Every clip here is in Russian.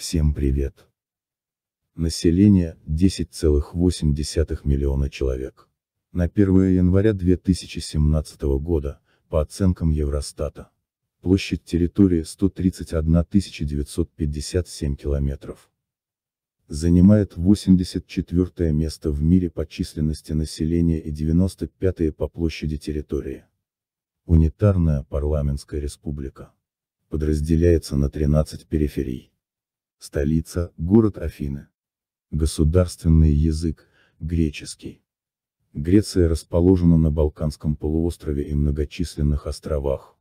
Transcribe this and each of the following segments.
Всем привет. Население – 10,8 миллиона человек. На 1 января 2017 года, по оценкам Евростата, площадь территории 131 957 километров. Занимает 84 место в мире по численности населения и 95 по площади территории. Унитарная парламентская республика. Подразделяется на 13 периферий. Столица – город Афины. Государственный язык – греческий. Греция расположена на Балканском полуострове и многочисленных островах.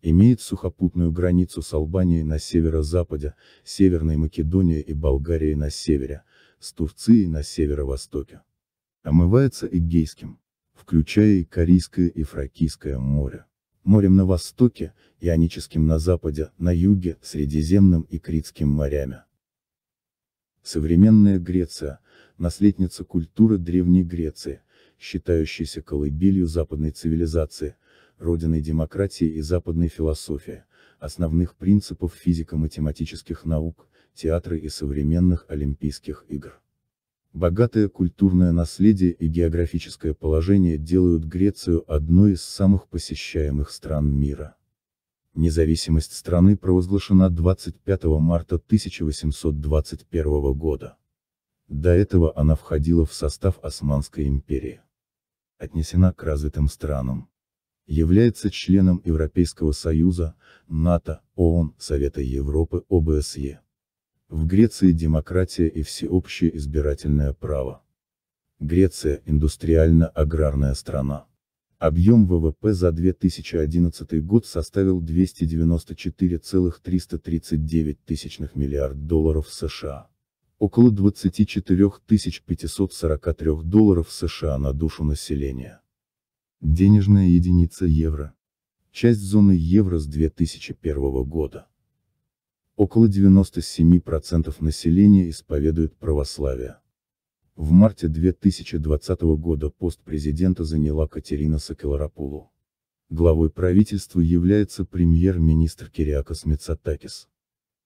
Имеет сухопутную границу с Албанией на северо-западе, Северной Македонией и Болгарией на севере, с Турцией на северо-востоке. Омывается Эгейским, включая и Корейское и Фракийское море морем на востоке, Ионическим на западе, на юге, Средиземным и Критским морями. Современная Греция, наследница культуры Древней Греции, считающейся колыбелью западной цивилизации, родиной демократии и западной философии, основных принципов физико-математических наук, театра и современных Олимпийских игр. Богатое культурное наследие и географическое положение делают Грецию одной из самых посещаемых стран мира. Независимость страны провозглашена 25 марта 1821 года. До этого она входила в состав Османской империи. Отнесена к развитым странам. Является членом Европейского Союза, НАТО, ООН, Совета Европы, ОБСЕ. В Греции демократия и всеобщее избирательное право. Греция – индустриально-аграрная страна. Объем ВВП за 2011 год составил 294,339 тысячных миллиард долларов США. Около 24 543 долларов США на душу населения. Денежная единица евро. Часть зоны евро с 2001 года. Около 97% населения исповедует православие. В марте 2020 года пост президента заняла Катерина Сакаларапулу. Главой правительства является премьер-министр Кириакос Мицатакис.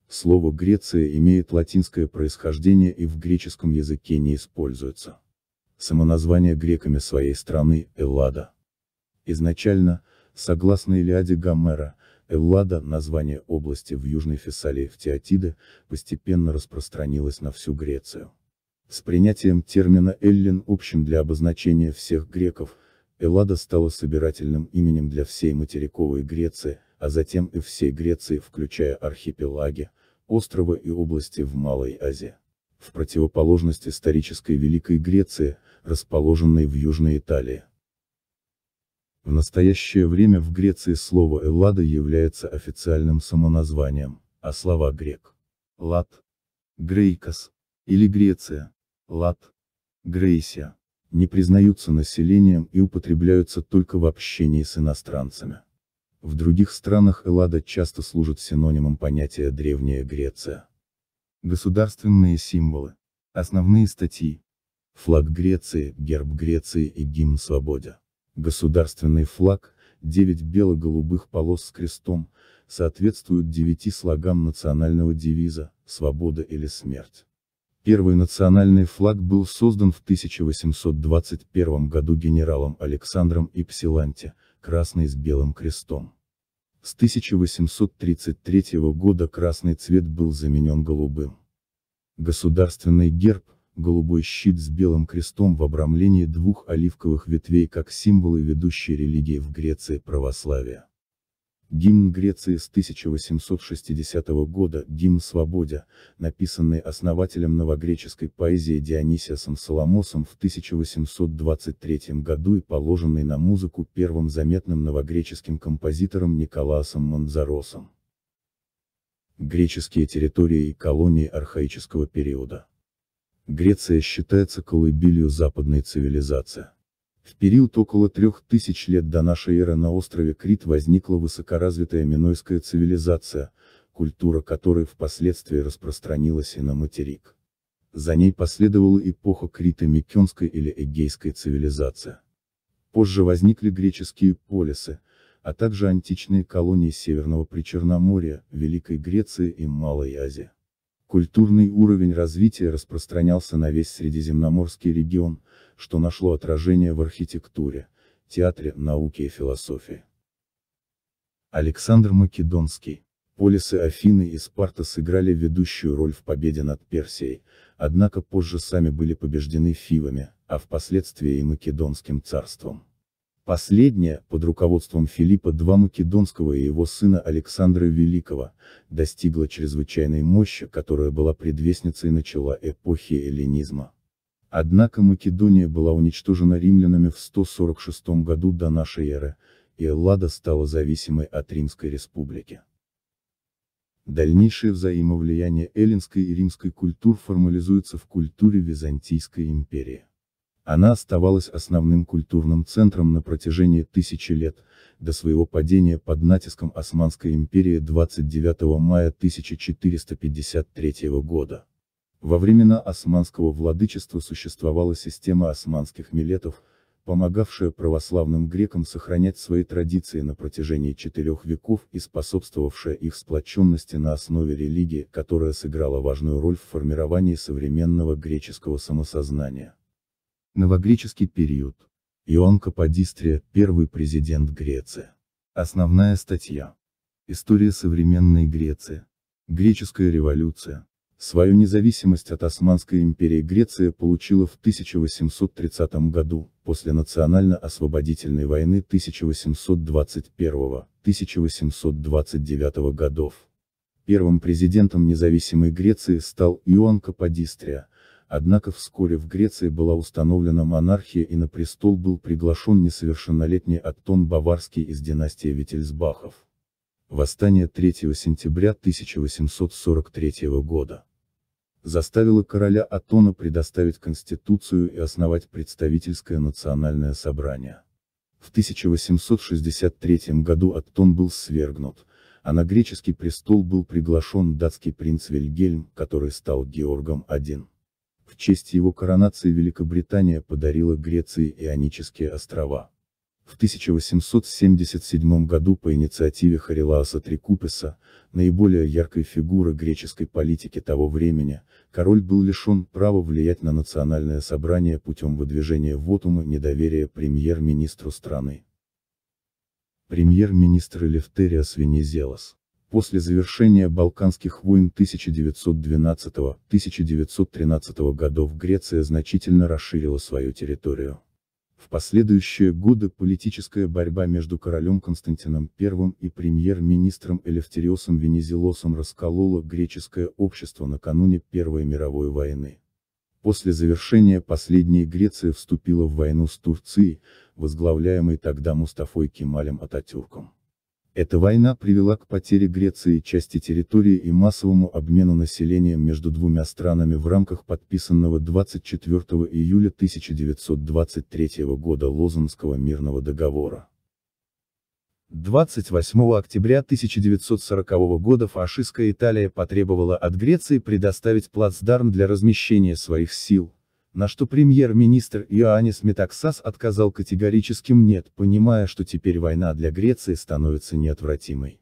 Слово «Греция» имеет латинское происхождение и в греческом языке не используется. Самоназвание греками своей страны – Эллада. Изначально, согласно Илиаде Гомера, Эллада, название области в Южной Фессалии в Теотиде, постепенно распространилось на всю Грецию. С принятием термина «эллин» общим для обозначения всех греков, Эллада стала собирательным именем для всей материковой Греции, а затем и всей Греции, включая архипелаги, острова и области в Малой Азии. В противоположность исторической Великой Греции, расположенной в Южной Италии, в настоящее время в Греции слово «эллада» является официальным самоназванием, а слова «грек», «лат», «грейкос» или «греция», «лат», «грейсия» не признаются населением и употребляются только в общении с иностранцами. В других странах «эллада» часто служит синонимом понятия «древняя Греция». Государственные символы. Основные статьи. Флаг Греции, герб Греции и гимн свободе. Государственный флаг, 9 бело-голубых полос с крестом, соответствуют девяти слогам национального девиза «Свобода или смерть». Первый национальный флаг был создан в 1821 году генералом Александром Ипсиланте, красный с белым крестом. С 1833 года красный цвет был заменен голубым. Государственный герб, голубой щит с белым крестом в обрамлении двух оливковых ветвей как символы ведущей религии в Греции православия. Гимн Греции с 1860 года, гимн свободе, написанный основателем новогреческой поэзии Дионисиосом Соломосом в 1823 году и положенный на музыку первым заметным новогреческим композитором Николасом Манзаросом. Греческие территории и колонии архаического периода. Греция считается колыбелью западной цивилизации. В период около трех тысяч лет до нашей эры на острове Крит возникла высокоразвитая минойская цивилизация, культура которой впоследствии распространилась и на материк. За ней последовала эпоха Крита Микенской или Эгейской цивилизации. Позже возникли греческие полисы, а также античные колонии Северного Причерноморья, Великой Греции и Малой Азии. Культурный уровень развития распространялся на весь Средиземноморский регион, что нашло отражение в архитектуре, театре, науке и философии. Александр Македонский. Полисы Афины и Спарта сыграли ведущую роль в победе над Персией, однако позже сами были побеждены фивами, а впоследствии и Македонским царством. Последняя, под руководством Филиппа II Македонского и его сына Александра Великого, достигла чрезвычайной мощи, которая была предвестницей начала эпохи эллинизма. Однако Македония была уничтожена римлянами в 146 году до нашей эры, и Эллада стала зависимой от Римской республики. Дальнейшее взаимовлияние эллинской и римской культур формализуется в культуре Византийской империи. Она оставалась основным культурным центром на протяжении тысячи лет, до своего падения под натиском Османской империи 29 мая 1453 года. Во времена османского владычества существовала система османских милетов, помогавшая православным грекам сохранять свои традиции на протяжении четырех веков и способствовавшая их сплоченности на основе религии, которая сыграла важную роль в формировании современного греческого самосознания. Новогреческий период. Иоанн Каподистрия, первый президент Греции. Основная статья. История современной Греции. Греческая революция. Свою независимость от Османской империи Греция получила в 1830 году, после национально-освободительной войны 1821-1829 годов. Первым президентом независимой Греции стал Иоанн Каподистрия, Однако вскоре в Греции была установлена монархия и на престол был приглашен несовершеннолетний Аттон Баварский из династии Вительсбахов. Восстание 3 сентября 1843 года заставило короля Атона предоставить конституцию и основать представительское национальное собрание. В 1863 году Аттон был свергнут, а на греческий престол был приглашен датский принц Вильгельм, который стал Георгом I. В честь его коронации Великобритания подарила Греции Ионические острова. В 1877 году по инициативе Харилааса Трикуписа, наиболее яркой фигуры греческой политики того времени, король был лишен права влиять на национальное собрание путем выдвижения вотума недоверия премьер-министру страны. Премьер-министр Левтериас Венизелос После завершения Балканских войн 1912-1913 годов Греция значительно расширила свою территорию. В последующие годы политическая борьба между королем Константином I и премьер-министром Элевтериосом Венизелосом расколола греческое общество накануне Первой мировой войны. После завершения последней Греция вступила в войну с Турцией, возглавляемой тогда Мустафой Кемалем Ататюрком. Эта война привела к потере Греции части территории и массовому обмену населением между двумя странами в рамках подписанного 24 июля 1923 года Лозанского мирного договора. 28 октября 1940 года фашистская Италия потребовала от Греции предоставить плацдарм для размещения своих сил, на что премьер-министр Иоаннис Метаксас отказал категорическим «нет», понимая, что теперь война для Греции становится неотвратимой.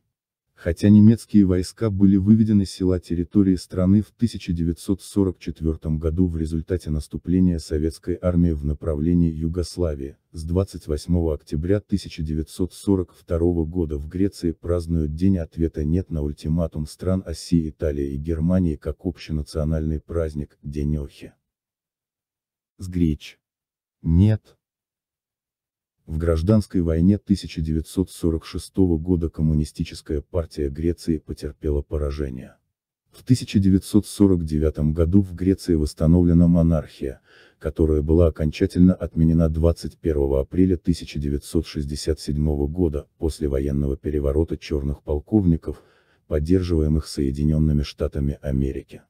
Хотя немецкие войска были выведены с села территории страны в 1944 году в результате наступления советской армии в направлении Югославии, с 28 октября 1942 года в Греции празднуют День ответа «нет» на ультиматум стран Оси, Италии и Германии как общенациональный праздник, День Охи. С Греч. Нет. В гражданской войне 1946 года Коммунистическая партия Греции потерпела поражение. В 1949 году в Греции восстановлена монархия, которая была окончательно отменена 21 апреля 1967 года, после военного переворота черных полковников, поддерживаемых Соединенными Штатами Америки.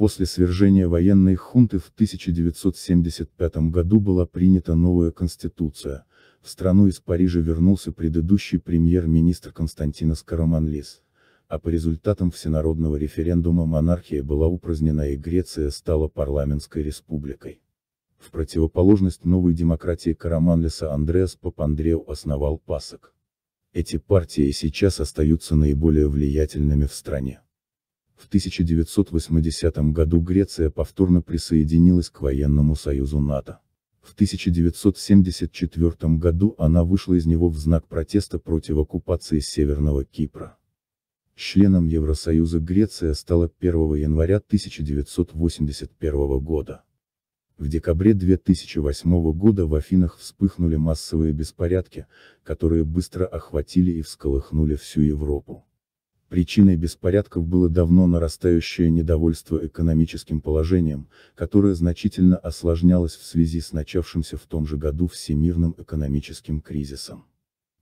После свержения военной хунты в 1975 году была принята новая конституция, в страну из Парижа вернулся предыдущий премьер-министр Константинос Караманлис. А по результатам всенародного референдума монархия была упразднена и Греция стала парламентской республикой. В противоположность новой демократии Караманлиса Андреас Папандреу основал ПАСОК. Эти партии сейчас остаются наиболее влиятельными в стране. В 1980 году Греция повторно присоединилась к военному союзу НАТО. В 1974 году она вышла из него в знак протеста против оккупации Северного Кипра. Членом Евросоюза Греция стала 1 января 1981 года. В декабре 2008 года в Афинах вспыхнули массовые беспорядки, которые быстро охватили и всколыхнули всю Европу. Причиной беспорядков было давно нарастающее недовольство экономическим положением, которое значительно осложнялось в связи с начавшимся в том же году всемирным экономическим кризисом.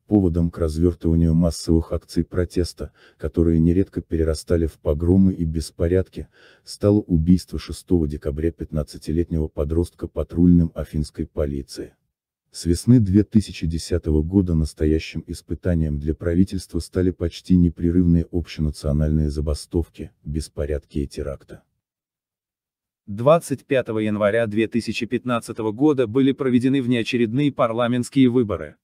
Поводом к развертыванию массовых акций протеста, которые нередко перерастали в погромы и беспорядки, стало убийство 6 декабря 15-летнего подростка патрульным афинской полиции. С весны 2010 года настоящим испытанием для правительства стали почти непрерывные общенациональные забастовки, беспорядки и теракты. 25 января 2015 года были проведены внеочередные парламентские выборы.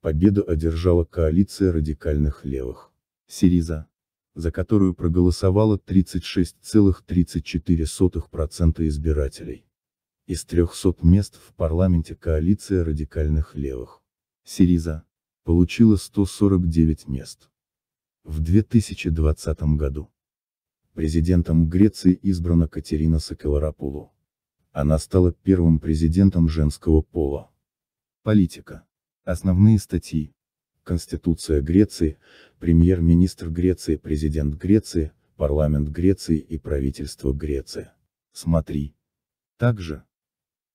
Победу одержала коалиция радикальных левых. Сириза за которую проголосовало 36,34% избирателей. Из 300 мест в парламенте коалиция радикальных левых. Сириза. Получила 149 мест. В 2020 году. Президентом Греции избрана Катерина Сакаларапулу. Она стала первым президентом женского пола. Политика. Основные статьи. Конституция Греции, премьер-министр Греции, президент Греции, парламент Греции и правительство Греции. Смотри. Также,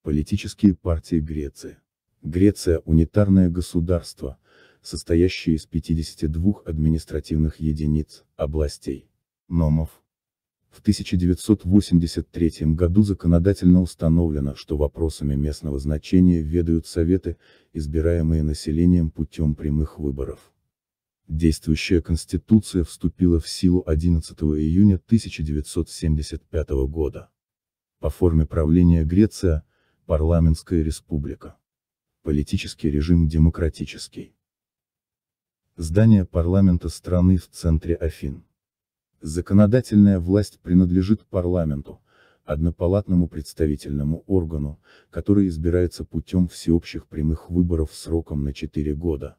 Политические партии Греции. Греция – унитарное государство, состоящее из 52 административных единиц, областей, номов. В 1983 году законодательно установлено, что вопросами местного значения ведают советы, избираемые населением путем прямых выборов. Действующая Конституция вступила в силу 11 июня 1975 года. По форме правления Греция – Парламентская республика. Политический режим демократический. Здание парламента страны в центре Афин. Законодательная власть принадлежит парламенту, однопалатному представительному органу, который избирается путем всеобщих прямых выборов сроком на 4 года.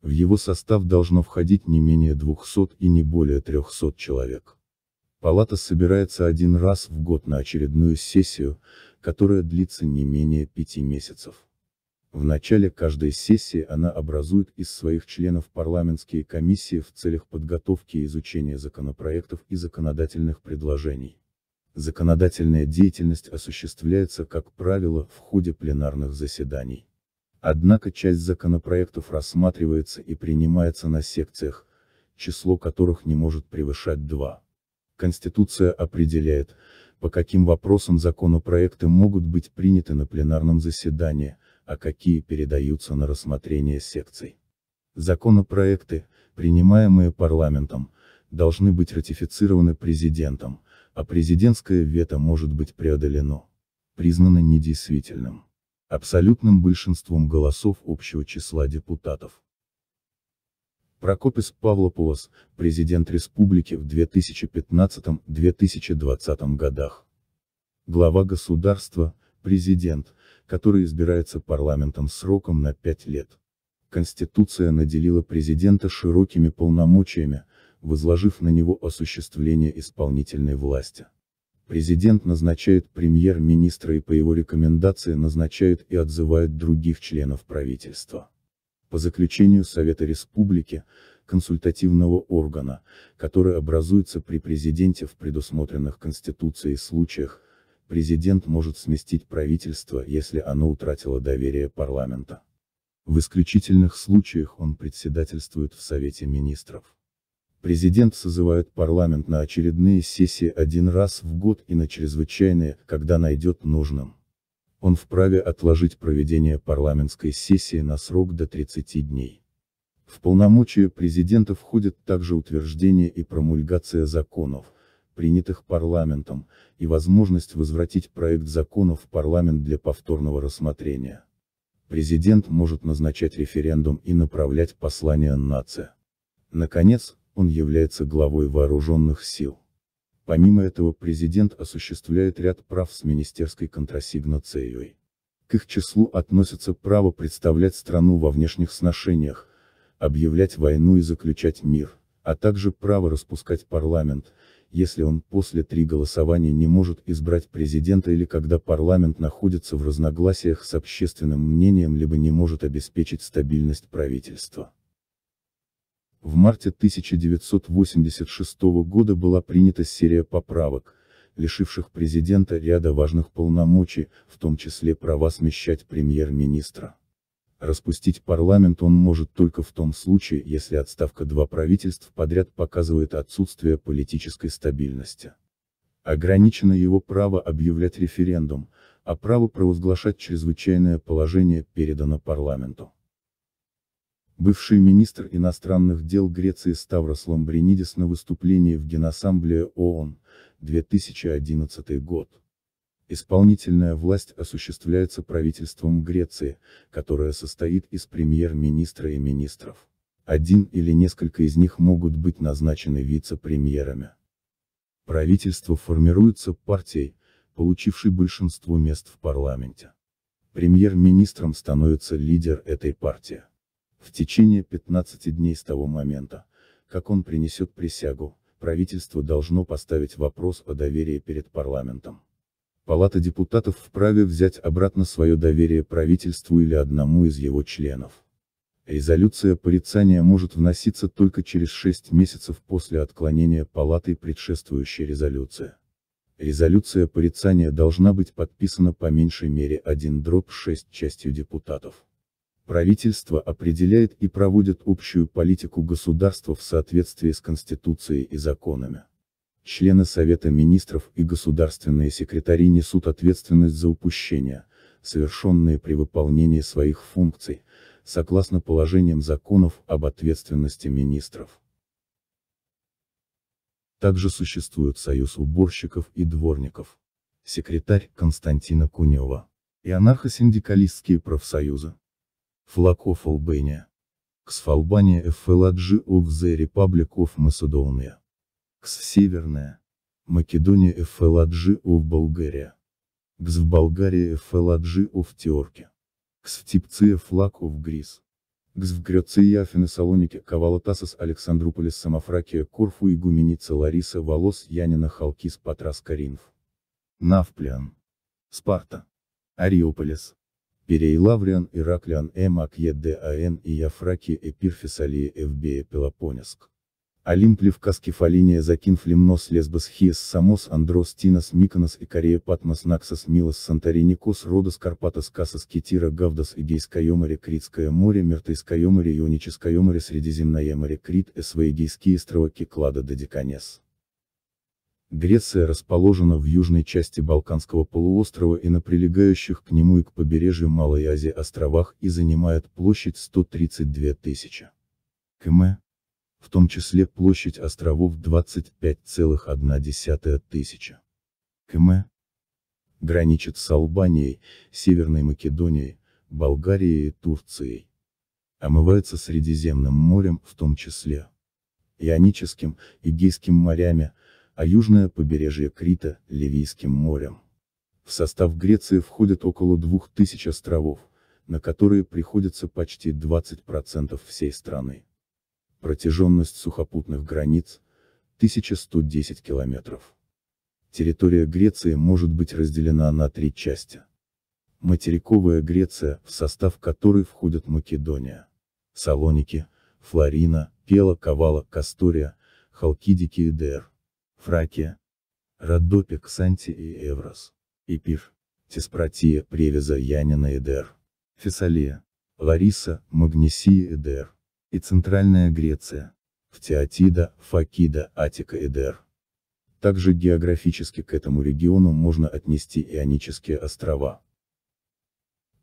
В его состав должно входить не менее 200 и не более 300 человек. Палата собирается один раз в год на очередную сессию, которая длится не менее пяти месяцев. В начале каждой сессии она образует из своих членов парламентские комиссии в целях подготовки и изучения законопроектов и законодательных предложений. Законодательная деятельность осуществляется, как правило, в ходе пленарных заседаний. Однако часть законопроектов рассматривается и принимается на секциях, число которых не может превышать два. Конституция определяет, по каким вопросам законопроекты могут быть приняты на пленарном заседании, а какие передаются на рассмотрение секций. Законопроекты, принимаемые парламентом, должны быть ратифицированы президентом, а президентское вето может быть преодолено. Признано недействительным. Абсолютным большинством голосов общего числа депутатов. Прокопис Павлопулос, президент республики в 2015-2020 годах. Глава государства, президент, который избирается парламентом сроком на 5 лет. Конституция наделила президента широкими полномочиями, возложив на него осуществление исполнительной власти. Президент назначает премьер-министра и по его рекомендации назначает и отзывает других членов правительства по заключению Совета Республики, консультативного органа, который образуется при президенте в предусмотренных Конституцией случаях, президент может сместить правительство, если оно утратило доверие парламента. В исключительных случаях он председательствует в Совете Министров. Президент созывает парламент на очередные сессии один раз в год и на чрезвычайные, когда найдет нужным он вправе отложить проведение парламентской сессии на срок до 30 дней. В полномочия президента входит также утверждение и промульгация законов, принятых парламентом, и возможность возвратить проект закона в парламент для повторного рассмотрения. Президент может назначать референдум и направлять послание нации. Наконец, он является главой вооруженных сил. Помимо этого президент осуществляет ряд прав с министерской контрасигнацией. К их числу относятся право представлять страну во внешних сношениях, объявлять войну и заключать мир, а также право распускать парламент, если он после три голосования не может избрать президента или когда парламент находится в разногласиях с общественным мнением либо не может обеспечить стабильность правительства. В марте 1986 года была принята серия поправок, лишивших президента ряда важных полномочий, в том числе права смещать премьер-министра. Распустить парламент он может только в том случае, если отставка два правительств подряд показывает отсутствие политической стабильности. Ограничено его право объявлять референдум, а право провозглашать чрезвычайное положение передано парламенту. Бывший министр иностранных дел Греции Ставрос Ламбринидис на выступлении в Генассамблее ООН, 2011 год. Исполнительная власть осуществляется правительством Греции, которое состоит из премьер-министра и министров. Один или несколько из них могут быть назначены вице-премьерами. Правительство формируется партией, получившей большинство мест в парламенте. Премьер-министром становится лидер этой партии. В течение 15 дней с того момента, как он принесет присягу, правительство должно поставить вопрос о доверии перед парламентом. Палата депутатов вправе взять обратно свое доверие правительству или одному из его членов. Резолюция порицания может вноситься только через 6 месяцев после отклонения палатой предшествующей резолюции. Резолюция порицания должна быть подписана по меньшей мере 1 дробь 6 частью депутатов. Правительство определяет и проводит общую политику государства в соответствии с Конституцией и законами. Члены Совета министров и государственные секретари несут ответственность за упущения, совершенные при выполнении своих функций, согласно положениям законов об ответственности министров. Также существует союз уборщиков и дворников. Секретарь Константина Кунева. И анархосиндикалистские профсоюзы флаков Албения. Кс Албания ФЛАДЖИ of the Republic of Macedonia. Кс Северная. Македония ФЛАДЖИ of Болгария, Кс в Болгарии ФЛАДЖИ of Turkey. Кс в Типция флаг of Greece. Кс в Греции Афины Салоники Кавалатасос Александрополис Самофракия Корфу Игуменица Лариса Волос Янина Халкис Патрас Каринф. Навплиан. Спарта. Ариополис. Лавриан, Ираклиан, Эмак, ЕДАН и Яфраки, Эпирфисалия, Эвбея, Пелопонеск. Олимплив, Каскефалиния, Закинфлемнос, Лесбос, Хиес, Самос, Андрос, Тинос, Миконос, Икорея, Патмос, Наксос, Милос, Санторини, Кос, Родос, Карпатос, Касос, Китира, Гавдос, Эгейское море, Критское море, Мертвейское море, Ионическое море, Средиземное море, Крит, СВ, острова, Киклада, Додиканес. Греция расположена в южной части Балканского полуострова и на прилегающих к нему и к побережью Малой Азии островах и занимает площадь 132 тысячи км, в том числе площадь островов 25,1 тысяча км. Граничит с Албанией, Северной Македонией, Болгарией и Турцией. Омывается Средиземным морем, в том числе Ионическим, Эгейским морями, а южное побережье Крита – Ливийским морем. В состав Греции входят около 2000 островов, на которые приходится почти 20% всей страны. Протяженность сухопутных границ – 1110 километров. Территория Греции может быть разделена на три части. Материковая Греция, в состав которой входят Македония, Салоники, Флорина, Пела, Кавала, Кастория, Халкидики и Дер. Фракия. Родопе, Ксанти и Эврос. Эпир, Тиспратия, Превиза, Янина, Эдер. Фессалия. Лариса, Магнесия, Эдер. И Центральная Греция. Фтиатида, Факида, Атика, Эдер. Также географически к этому региону можно отнести Ионические острова.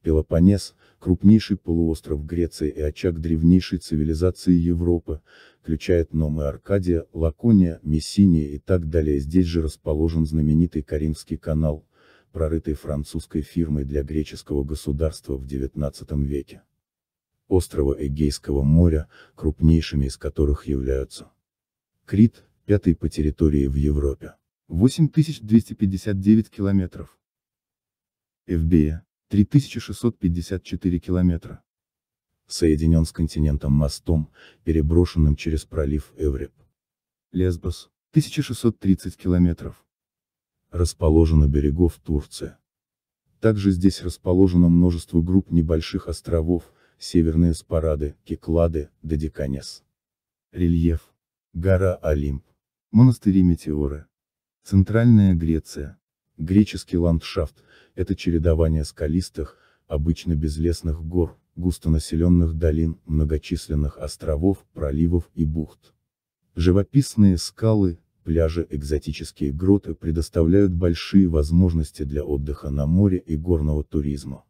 Пелопонес, крупнейший полуостров Греции и очаг древнейшей цивилизации Европы, включает Номы Аркадия, Лакония, Мессиния и так далее. Здесь же расположен знаменитый Каримский канал, прорытый французской фирмой для греческого государства в XIX веке. Острова Эгейского моря, крупнейшими из которых являются Крит, пятый по территории в Европе. 8259 километров. Эвбея, 3654 километра. Соединен с континентом мостом, переброшенным через пролив Эвреп. Лесбос, 1630 километров. Расположен у берегов Турции. Также здесь расположено множество групп небольших островов, северные спарады, кеклады, додиканес. Рельеф. Гора Олимп. Монастыри Метеоры. Центральная Греция. Греческий ландшафт – это чередование скалистых, обычно безлесных гор, густонаселенных долин, многочисленных островов, проливов и бухт. Живописные скалы, пляжи, экзотические гроты предоставляют большие возможности для отдыха на море и горного туризма.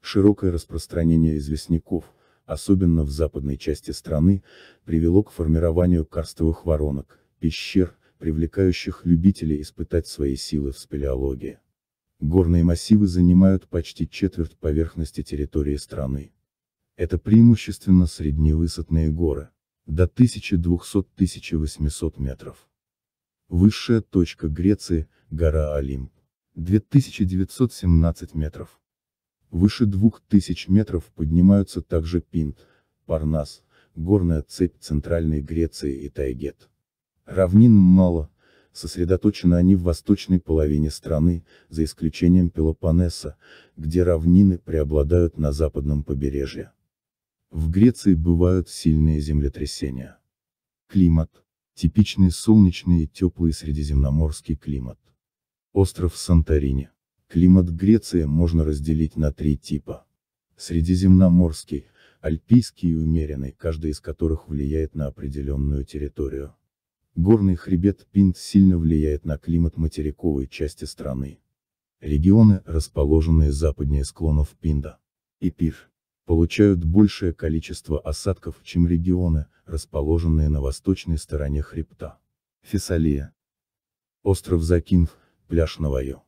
Широкое распространение известняков, особенно в западной части страны, привело к формированию карстовых воронок, пещер, привлекающих любителей испытать свои силы в спелеологии. Горные массивы занимают почти четверть поверхности территории страны. Это преимущественно средневысотные горы, до 1200-1800 метров. Высшая точка Греции – гора Алим – 2917 метров. Выше 2000 метров поднимаются также Пинт, Парнас, горная цепь Центральной Греции и Тайгет. Равнин мало, сосредоточены они в восточной половине страны, за исключением Пелопоннеса, где равнины преобладают на западном побережье. В Греции бывают сильные землетрясения. Климат. Типичный солнечный и теплый средиземноморский климат. Остров Санторини. Климат Греции можно разделить на три типа. Средиземноморский, альпийский и умеренный, каждый из которых влияет на определенную территорию. Горный хребет Пинт сильно влияет на климат материковой части страны. Регионы, расположенные западнее склонов Пинда и Пир, получают большее количество осадков, чем регионы, расположенные на восточной стороне хребта. Фессалия. Остров Закинф, пляж Новайо.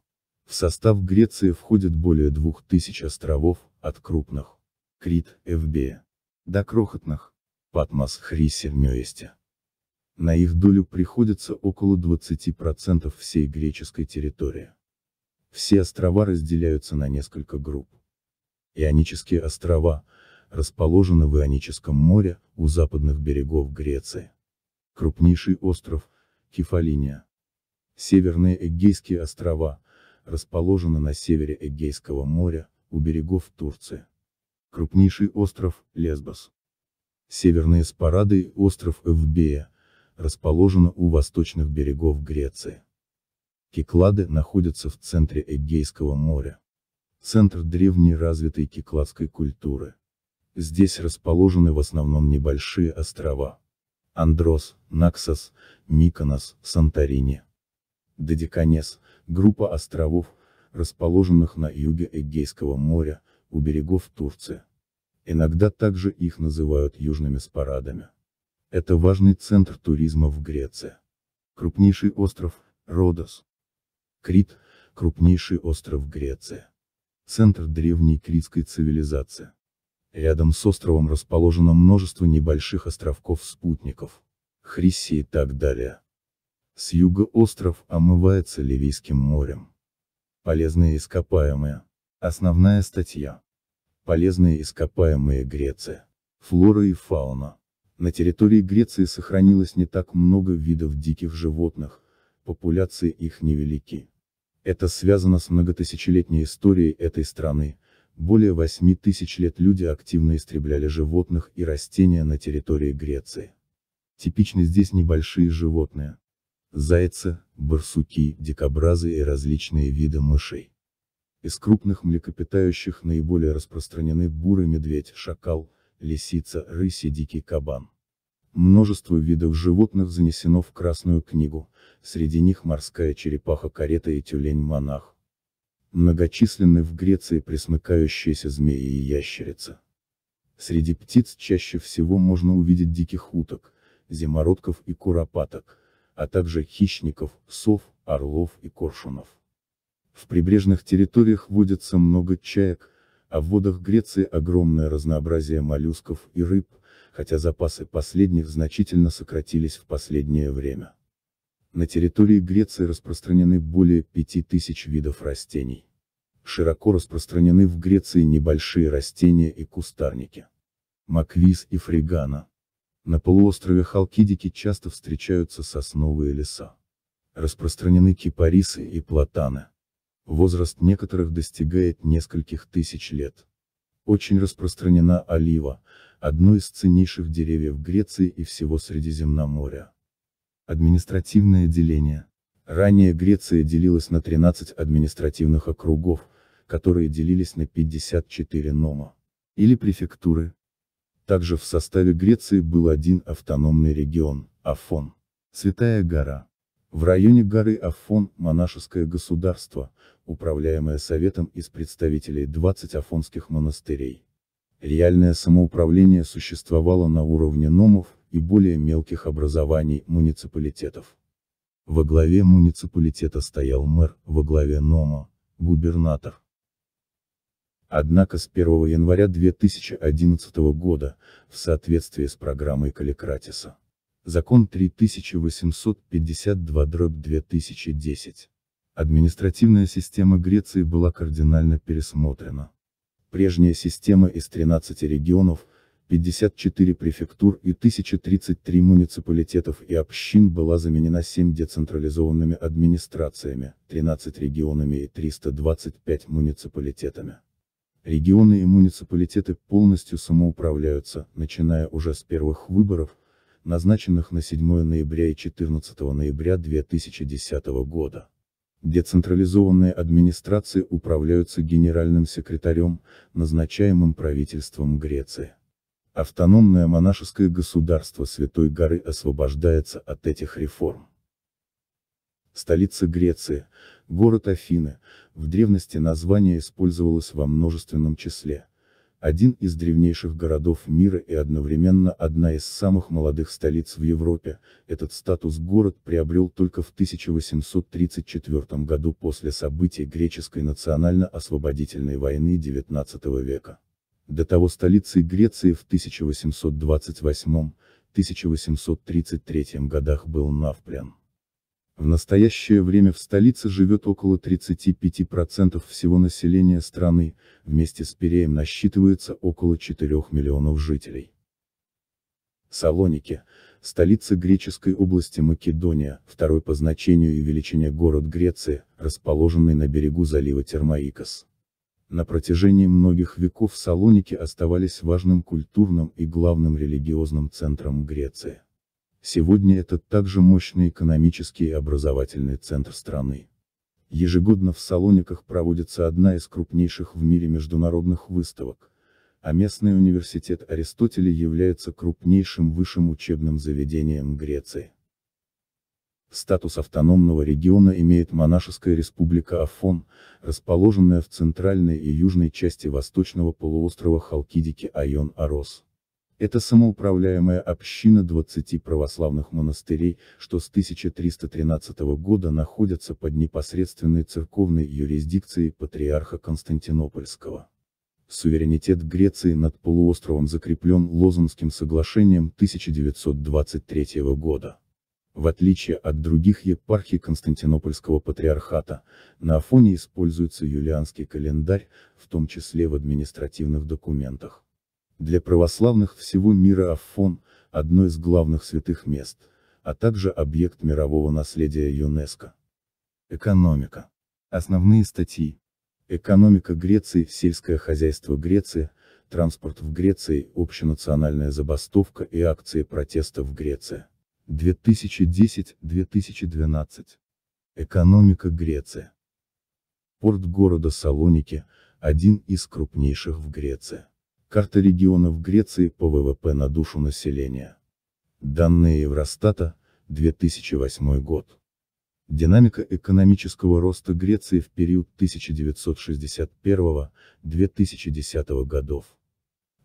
В состав Греции входит более 2000 островов, от крупных Крит, Эвбея, до крохотных Патмос, Хриси, Мёесте. На их долю приходится около 20% всей греческой территории. Все острова разделяются на несколько групп. Ионические острова, расположены в Ионическом море, у западных берегов Греции. Крупнейший остров – Кефалиния. Северные Эгейские острова, расположены на севере Эгейского моря, у берегов Турции. Крупнейший остров – Лесбос. Северные Спарады и остров Эвбея, расположена у восточных берегов Греции. Киклады находятся в центре Эгейского моря. Центр древней развитой кикладской культуры. Здесь расположены в основном небольшие острова. Андрос, Наксос, Миконос, Санторини. Додиканес – группа островов, расположенных на юге Эгейского моря, у берегов Турции. Иногда также их называют южными спарадами. Это важный центр туризма в Греции. Крупнейший остров – Родос. Крит – крупнейший остров Греции. Центр древней критской цивилизации. Рядом с островом расположено множество небольших островков-спутников. Хрисси и так далее. С юга остров омывается Ливийским морем. Полезные ископаемые. Основная статья. Полезные ископаемые Греция. Флора и фауна. На территории Греции сохранилось не так много видов диких животных, популяции их невелики. Это связано с многотысячелетней историей этой страны, более 8 тысяч лет люди активно истребляли животных и растения на территории Греции. Типичны здесь небольшие животные. Зайцы, барсуки, дикобразы и различные виды мышей. Из крупных млекопитающих наиболее распространены бурый медведь, шакал, лисица, рысь и дикий кабан. Множество видов животных занесено в Красную книгу, среди них морская черепаха-карета и тюлень-монах. Многочисленны в Греции пресмыкающиеся змеи и ящерицы. Среди птиц чаще всего можно увидеть диких уток, зимородков и куропаток, а также хищников, сов, орлов и коршунов. В прибрежных территориях водится много чаек, а в водах Греции огромное разнообразие моллюсков и рыб, хотя запасы последних значительно сократились в последнее время. На территории Греции распространены более 5000 видов растений. Широко распространены в Греции небольшие растения и кустарники. Маквис и фригана. На полуострове Халкидики часто встречаются сосновые леса. Распространены кипарисы и платаны возраст некоторых достигает нескольких тысяч лет. Очень распространена олива, одно из ценнейших деревьев Греции и всего Средиземноморья. Административное деление. Ранее Греция делилась на 13 административных округов, которые делились на 54 нома, или префектуры. Также в составе Греции был один автономный регион, Афон, Святая гора. В районе горы Афон – монашеское государство, управляемое советом из представителей 20 афонских монастырей. Реальное самоуправление существовало на уровне номов и более мелких образований муниципалитетов. Во главе муниципалитета стоял мэр, во главе нома – губернатор. Однако с 1 января 2011 года, в соответствии с программой Каликратиса, закон 3852-2010. Административная система Греции была кардинально пересмотрена. Прежняя система из 13 регионов, 54 префектур и 1033 муниципалитетов и общин была заменена 7 децентрализованными администрациями, 13 регионами и 325 муниципалитетами. Регионы и муниципалитеты полностью самоуправляются, начиная уже с первых выборов, назначенных на 7 ноября и 14 ноября 2010 года. Децентрализованные администрации управляются генеральным секретарем, назначаемым правительством Греции. Автономное монашеское государство Святой Горы освобождается от этих реформ. Столица Греции, город Афины, в древности название использовалось во множественном числе, один из древнейших городов мира и одновременно одна из самых молодых столиц в Европе, этот статус город приобрел только в 1834 году после событий греческой национально-освободительной войны XIX века. До того столицей Греции в 1828-1833 годах был Навплен. В настоящее время в столице живет около 35% всего населения страны, вместе с Переем насчитывается около 4 миллионов жителей. Салоники, столица греческой области Македония, второй по значению и величине город Греции, расположенный на берегу залива Термоикос. На протяжении многих веков Салоники оставались важным культурным и главным религиозным центром Греции. Сегодня это также мощный экономический и образовательный центр страны. Ежегодно в Салониках проводится одна из крупнейших в мире международных выставок, а местный университет Аристотеля является крупнейшим высшим учебным заведением Греции. Статус автономного региона имеет монашеская республика Афон, расположенная в центральной и южной части восточного полуострова Халкидики Айон-Арос. Это самоуправляемая община 20 православных монастырей, что с 1313 года находятся под непосредственной церковной юрисдикцией патриарха Константинопольского. Суверенитет Греции над полуостровом закреплен Лозунским соглашением 1923 года. В отличие от других епархий Константинопольского патриархата, на Афоне используется юлианский календарь, в том числе в административных документах. Для православных всего мира Афон – одно из главных святых мест, а также объект мирового наследия ЮНЕСКО. Экономика. Основные статьи. Экономика Греции, сельское хозяйство Греции, транспорт в Греции, общенациональная забастовка и акции протеста в Греции. 2010-2012. Экономика Греции. Порт города Салоники, один из крупнейших в Греции. Карта регионов Греции по ВВП на душу населения. Данные Евростата, 2008 год. Динамика экономического роста Греции в период 1961-2010 годов.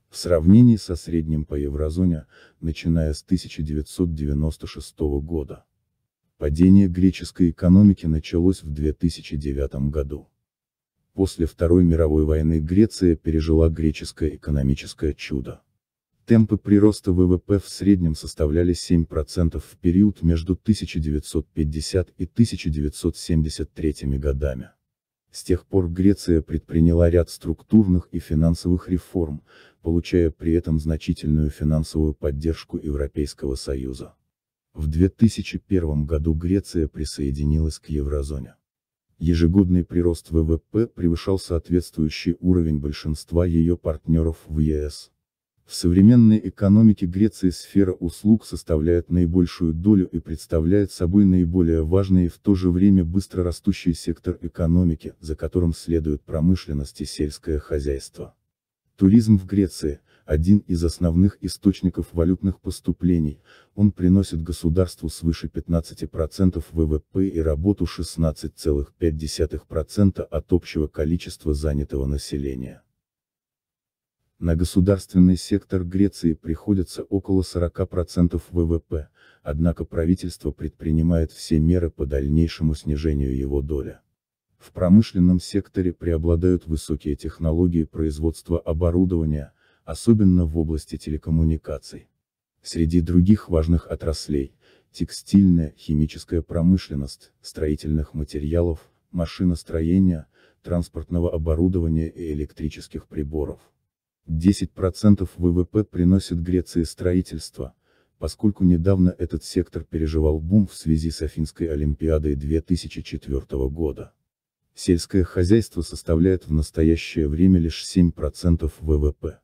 В сравнении со средним по еврозоне, начиная с 1996 года. Падение греческой экономики началось в 2009 году. После Второй мировой войны Греция пережила греческое экономическое чудо. Темпы прироста ВВП в среднем составляли 7% в период между 1950 и 1973 годами. С тех пор Греция предприняла ряд структурных и финансовых реформ, получая при этом значительную финансовую поддержку Европейского Союза. В 2001 году Греция присоединилась к еврозоне. Ежегодный прирост ВВП превышал соответствующий уровень большинства ее партнеров в ЕС. В современной экономике Греции сфера услуг составляет наибольшую долю и представляет собой наиболее важный и в то же время быстро растущий сектор экономики, за которым следуют промышленность и сельское хозяйство. Туризм в Греции – один из основных источников валютных поступлений, он приносит государству свыше 15% ВВП и работу 16,5% от общего количества занятого населения. На государственный сектор Греции приходится около 40% ВВП, однако правительство предпринимает все меры по дальнейшему снижению его доли. В промышленном секторе преобладают высокие технологии производства оборудования, особенно в области телекоммуникаций. Среди других важных отраслей – текстильная, химическая промышленность, строительных материалов, машиностроения, транспортного оборудования и электрических приборов. 10% ВВП приносит Греции строительство, поскольку недавно этот сектор переживал бум в связи с Афинской Олимпиадой 2004 года. Сельское хозяйство составляет в настоящее время лишь 7% ВВП.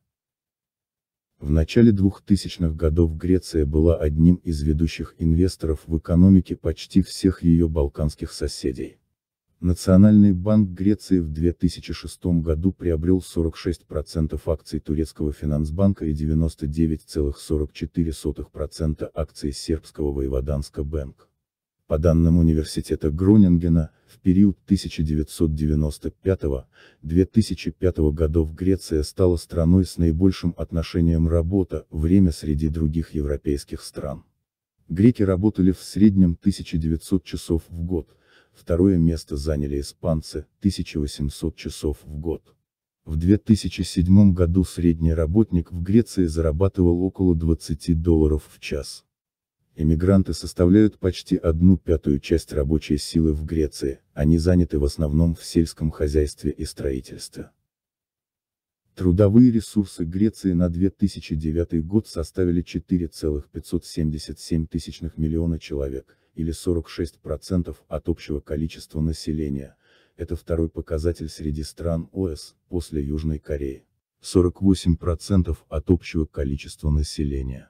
В начале 2000-х годов Греция была одним из ведущих инвесторов в экономике почти всех ее балканских соседей. Национальный банк Греции в 2006 году приобрел 46% акций турецкого финансбанка и 99,44% акций сербского воеводанска Бэнк. По данным университета Гронингена, в период 1995-2005 годов Греция стала страной с наибольшим отношением работа-время среди других европейских стран. Греки работали в среднем 1900 часов в год, второе место заняли испанцы, 1800 часов в год. В 2007 году средний работник в Греции зарабатывал около 20 долларов в час. Эмигранты составляют почти одну пятую часть рабочей силы в Греции, они заняты в основном в сельском хозяйстве и строительстве. Трудовые ресурсы Греции на 2009 год составили 4,577 миллиона человек, или 46% от общего количества населения, это второй показатель среди стран ОС, после Южной Кореи. 48% от общего количества населения.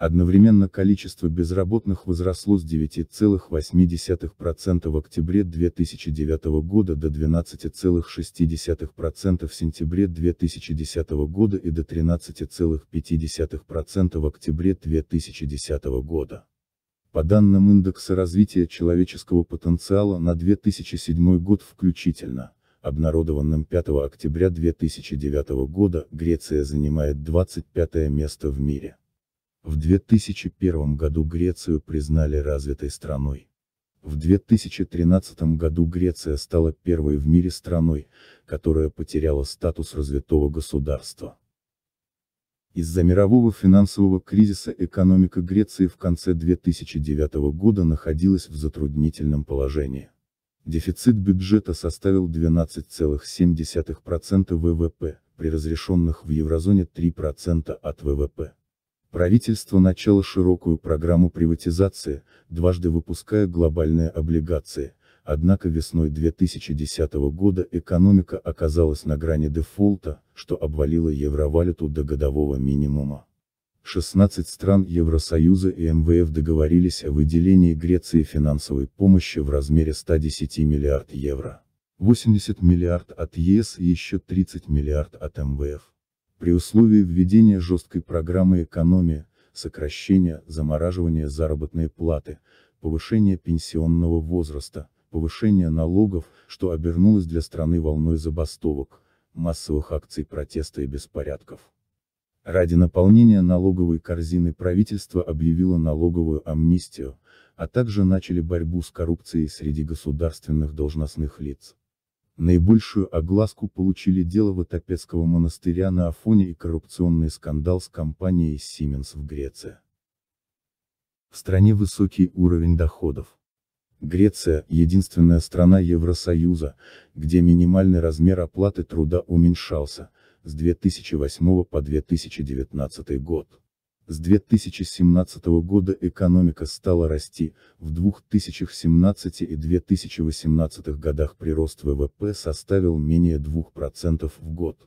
Одновременно количество безработных возросло с 9,8% в октябре 2009 года до 12,6% в сентябре 2010 года и до 13,5% в октябре 2010 года. По данным Индекса развития человеческого потенциала на 2007 год включительно, обнародованным 5 октября 2009 года, Греция занимает 25 место в мире. В 2001 году Грецию признали развитой страной. В 2013 году Греция стала первой в мире страной, которая потеряла статус развитого государства. Из-за мирового финансового кризиса экономика Греции в конце 2009 года находилась в затруднительном положении. Дефицит бюджета составил 12,7% ВВП, при разрешенных в еврозоне 3% от ВВП. Правительство начало широкую программу приватизации, дважды выпуская глобальные облигации, однако весной 2010 года экономика оказалась на грани дефолта, что обвалило евровалюту до годового минимума. 16 стран Евросоюза и МВФ договорились о выделении Греции финансовой помощи в размере 110 миллиард евро. 80 миллиард от ЕС и еще 30 миллиард от МВФ при условии введения жесткой программы экономии, сокращения, замораживания заработной платы, повышения пенсионного возраста, повышения налогов, что обернулось для страны волной забастовок, массовых акций протеста и беспорядков. Ради наполнения налоговой корзины правительство объявило налоговую амнистию, а также начали борьбу с коррупцией среди государственных должностных лиц. Наибольшую огласку получили дело Ватопецкого монастыря на Афоне и коррупционный скандал с компанией Siemens в Греции. В стране высокий уровень доходов. Греция – единственная страна Евросоюза, где минимальный размер оплаты труда уменьшался, с 2008 по 2019 год. С 2017 года экономика стала расти, в 2017 и 2018 годах прирост ВВП составил менее 2% в год.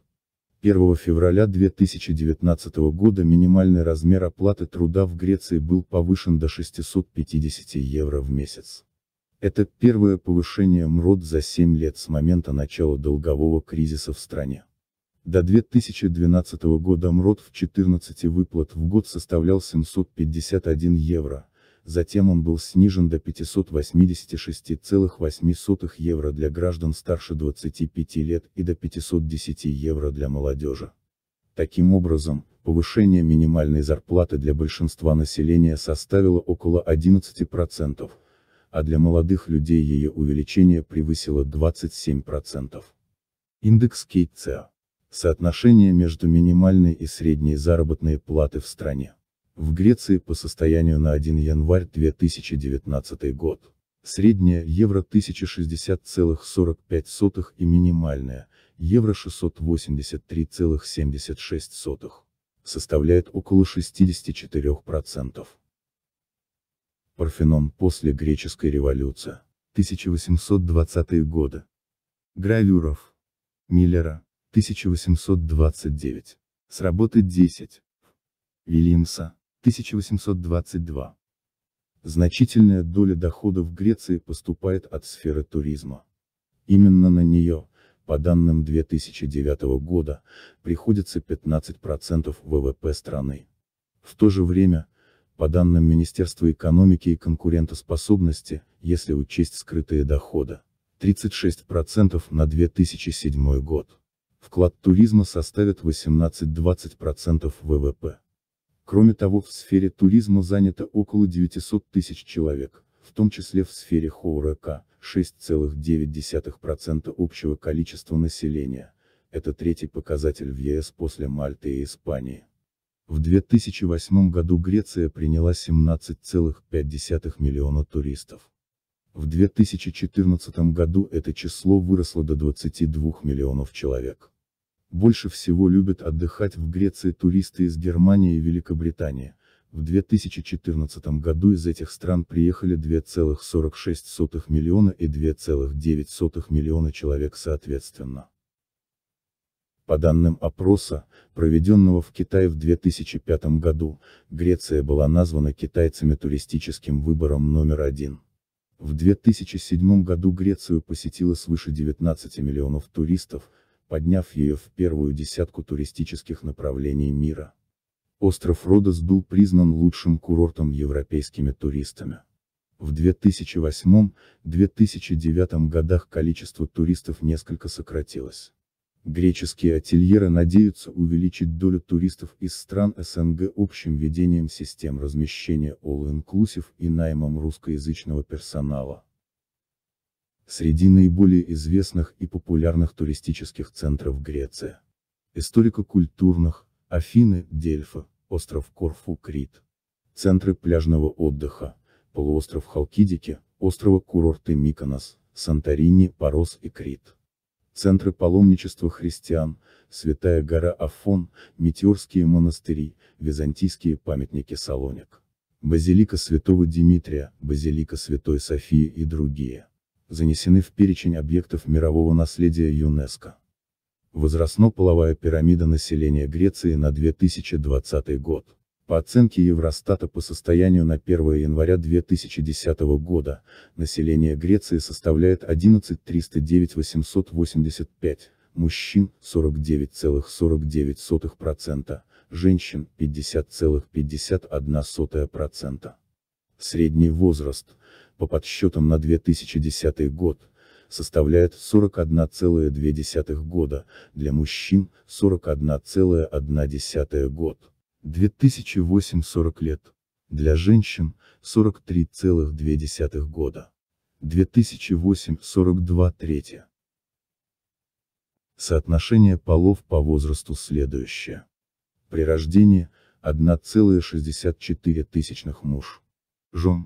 1 февраля 2019 года минимальный размер оплаты труда в Греции был повышен до 650 евро в месяц. Это первое повышение МРОД за 7 лет с момента начала долгового кризиса в стране. До 2012 года МРОД в 14 выплат в год составлял 751 евро, затем он был снижен до 586,8 евро для граждан старше 25 лет и до 510 евро для молодежи. Таким образом, повышение минимальной зарплаты для большинства населения составило около 11%, а для молодых людей ее увеличение превысило 27%. Индекс Кейтцеа Соотношение между минимальной и средней заработной платы в стране. В Греции по состоянию на 1 январь 2019 год. Средняя евро 1060,45 и минимальная евро 683,76 составляет около 64%. Парфенон после греческой революции 1820-е годы. Гравюров. Миллера. 1829. С работы 10. Вильямса, 1822. Значительная доля доходов Греции поступает от сферы туризма. Именно на нее, по данным 2009 года, приходится 15% ВВП страны. В то же время, по данным Министерства экономики и конкурентоспособности, если учесть скрытые доходы, 36% на 2007 год вклад туризма составит 18-20% ВВП. Кроме того, в сфере туризма занято около 900 тысяч человек, в том числе в сфере ХОРК, 6,9% общего количества населения, это третий показатель в ЕС после Мальты и Испании. В 2008 году Греция приняла 17,5 миллиона туристов. В 2014 году это число выросло до 22 миллионов человек. Больше всего любят отдыхать в Греции туристы из Германии и Великобритании. В 2014 году из этих стран приехали 2,46 миллиона и 2,9 миллиона человек соответственно. По данным опроса, проведенного в Китае в 2005 году, Греция была названа китайцами туристическим выбором номер один. В 2007 году Грецию посетило свыше 19 миллионов туристов, подняв ее в первую десятку туристических направлений мира. Остров Родос был признан лучшим курортом европейскими туристами. В 2008-2009 годах количество туристов несколько сократилось. Греческие ательеры надеются увеличить долю туристов из стран СНГ общим введением систем размещения all-inclusive и наймом русскоязычного персонала среди наиболее известных и популярных туристических центров Греции. Историко-культурных, Афины, Дельфа, остров Корфу, Крит. Центры пляжного отдыха, полуостров Халкидики, острова курорты Миконос, Санторини, Парос и Крит. Центры паломничества христиан, Святая гора Афон, Метеорские монастыри, византийские памятники Салоник. Базилика Святого Димитрия, Базилика Святой Софии и другие занесены в перечень объектов мирового наследия ЮНЕСКО. Возрастно половая пирамида населения Греции на 2020 год. По оценке Евростата по состоянию на 1 января 2010 года, население Греции составляет 11 309 885, мужчин 49,49%, женщин 50,51%. Средний возраст по подсчетам на 2010 год, составляет 41,2 года, для мужчин 41,1 год. 2008 40 лет. Для женщин 43,2 года. 2008 42 3. Соотношение полов по возрасту следующее. При рождении 1,64 тысячных муж. Жен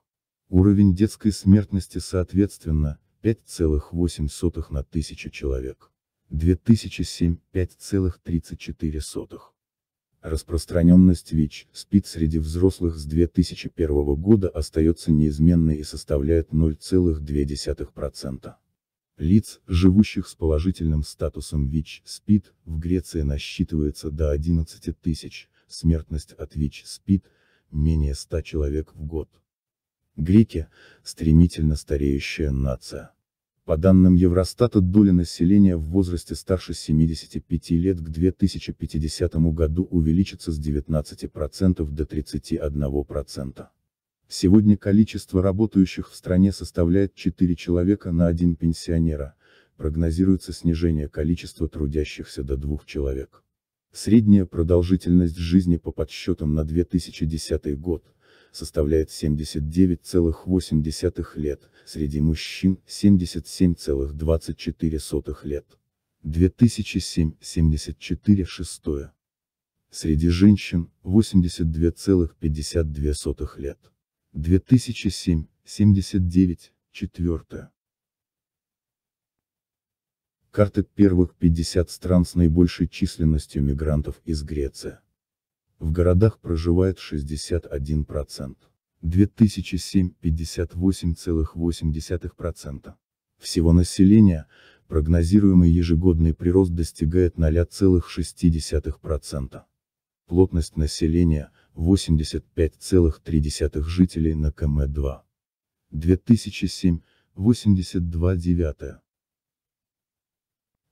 Уровень детской смертности соответственно, 5,8 на 1000 человек. 2007 – 5,34. Распространенность ВИЧ, СПИД среди взрослых с 2001 года остается неизменной и составляет 0,2%. Лиц, живущих с положительным статусом ВИЧ, СПИД, в Греции насчитывается до 11 тысяч, смертность от ВИЧ, СПИД, менее 100 человек в год. Греки – стремительно стареющая нация. По данным Евростата, доля населения в возрасте старше 75 лет к 2050 году увеличится с 19% до 31%. Сегодня количество работающих в стране составляет 4 человека на 1 пенсионера, прогнозируется снижение количества трудящихся до 2 человек. Средняя продолжительность жизни по подсчетам на 2010 год – составляет 79,8 лет, среди мужчин – 77,24 лет. 2007, 74, 6. Среди женщин – 82,52 лет. 2007, 79, 4. Карты первых 50 стран с наибольшей численностью мигрантов из Греции в городах проживает 61%, 2007 – 58,8%. Всего населения, прогнозируемый ежегодный прирост достигает 0,6%. Плотность населения – 85,3 жителей на км2. 2007 – 82,9.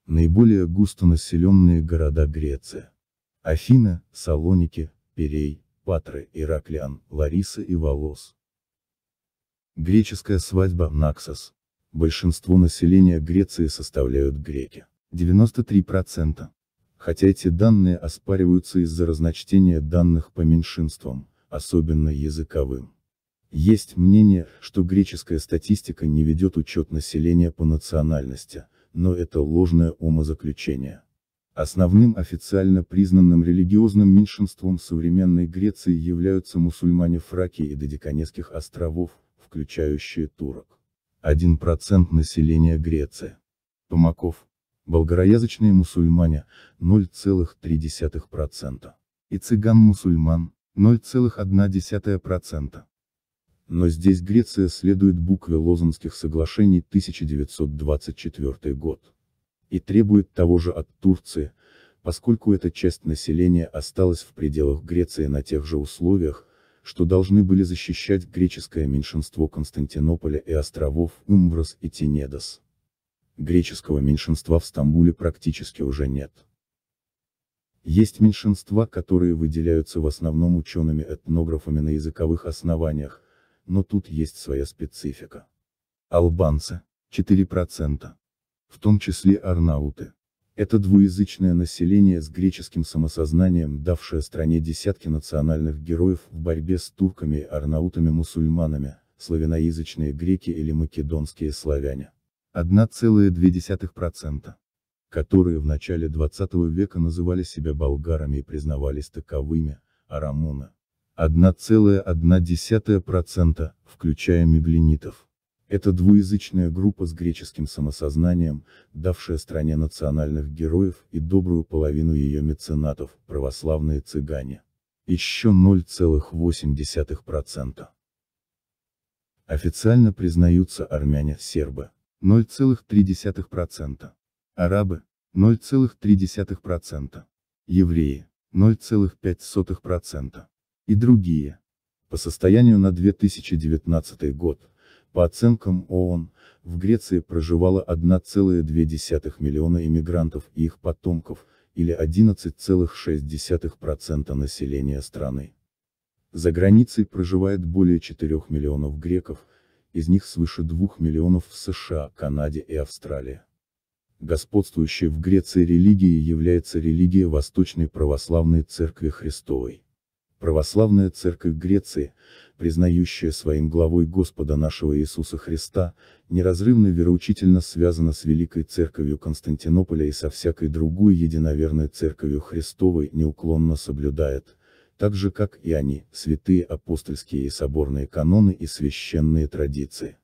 Наиболее густонаселенные города Греции. Афина, Салоники, Перей, Патры, Ираклян, Лариса и Волос. Греческая свадьба Наксос. Большинство населения Греции составляют греки. 93%. Хотя эти данные оспариваются из-за разночтения данных по меньшинствам, особенно языковым. Есть мнение, что греческая статистика не ведет учет населения по национальности, но это ложное умозаключение. Основным официально признанным религиозным меньшинством современной Греции являются мусульмане Фракии и Додиканесских островов, включающие турок. 1% населения Греции. Тумаков. Болгароязычные мусульмане, 0,3%. И цыган-мусульман, 0,1%. Но здесь Греция следует букве Лозанских соглашений 1924 год и требует того же от Турции, поскольку эта часть населения осталась в пределах Греции на тех же условиях, что должны были защищать греческое меньшинство Константинополя и островов Умброс и Тинедос. Греческого меньшинства в Стамбуле практически уже нет. Есть меньшинства, которые выделяются в основном учеными-этнографами на языковых основаниях, но тут есть своя специфика. Албанцы – 4% в том числе арнауты. Это двуязычное население с греческим самосознанием, давшее стране десятки национальных героев в борьбе с турками и арнаутами-мусульманами, славяноязычные греки или македонские славяне. 1,2%. Которые в начале 20 века называли себя болгарами и признавались таковыми, а рамуны. 1,1%, включая мевленитов. Это двуязычная группа с греческим самосознанием, давшая стране национальных героев и добрую половину ее меценатов, православные цыгане. Еще 0,8%. Официально признаются армяне-сербы. 0,3%. Арабы. 0,3%. Евреи. 0,5%. И другие. По состоянию на 2019 год, по оценкам ООН, в Греции проживало 1,2 миллиона иммигрантов и их потомков, или 11,6% населения страны. За границей проживает более 4 миллионов греков, из них свыше 2 миллионов в США, Канаде и Австралии. Господствующей в Греции религией является религия Восточной Православной Церкви Христовой. Православная Церковь Греции, признающая своим главой Господа нашего Иисуса Христа, неразрывно вероучительно связана с Великой Церковью Константинополя и со всякой другой единоверной Церковью Христовой неуклонно соблюдает, так же как и они, святые апостольские и соборные каноны и священные традиции.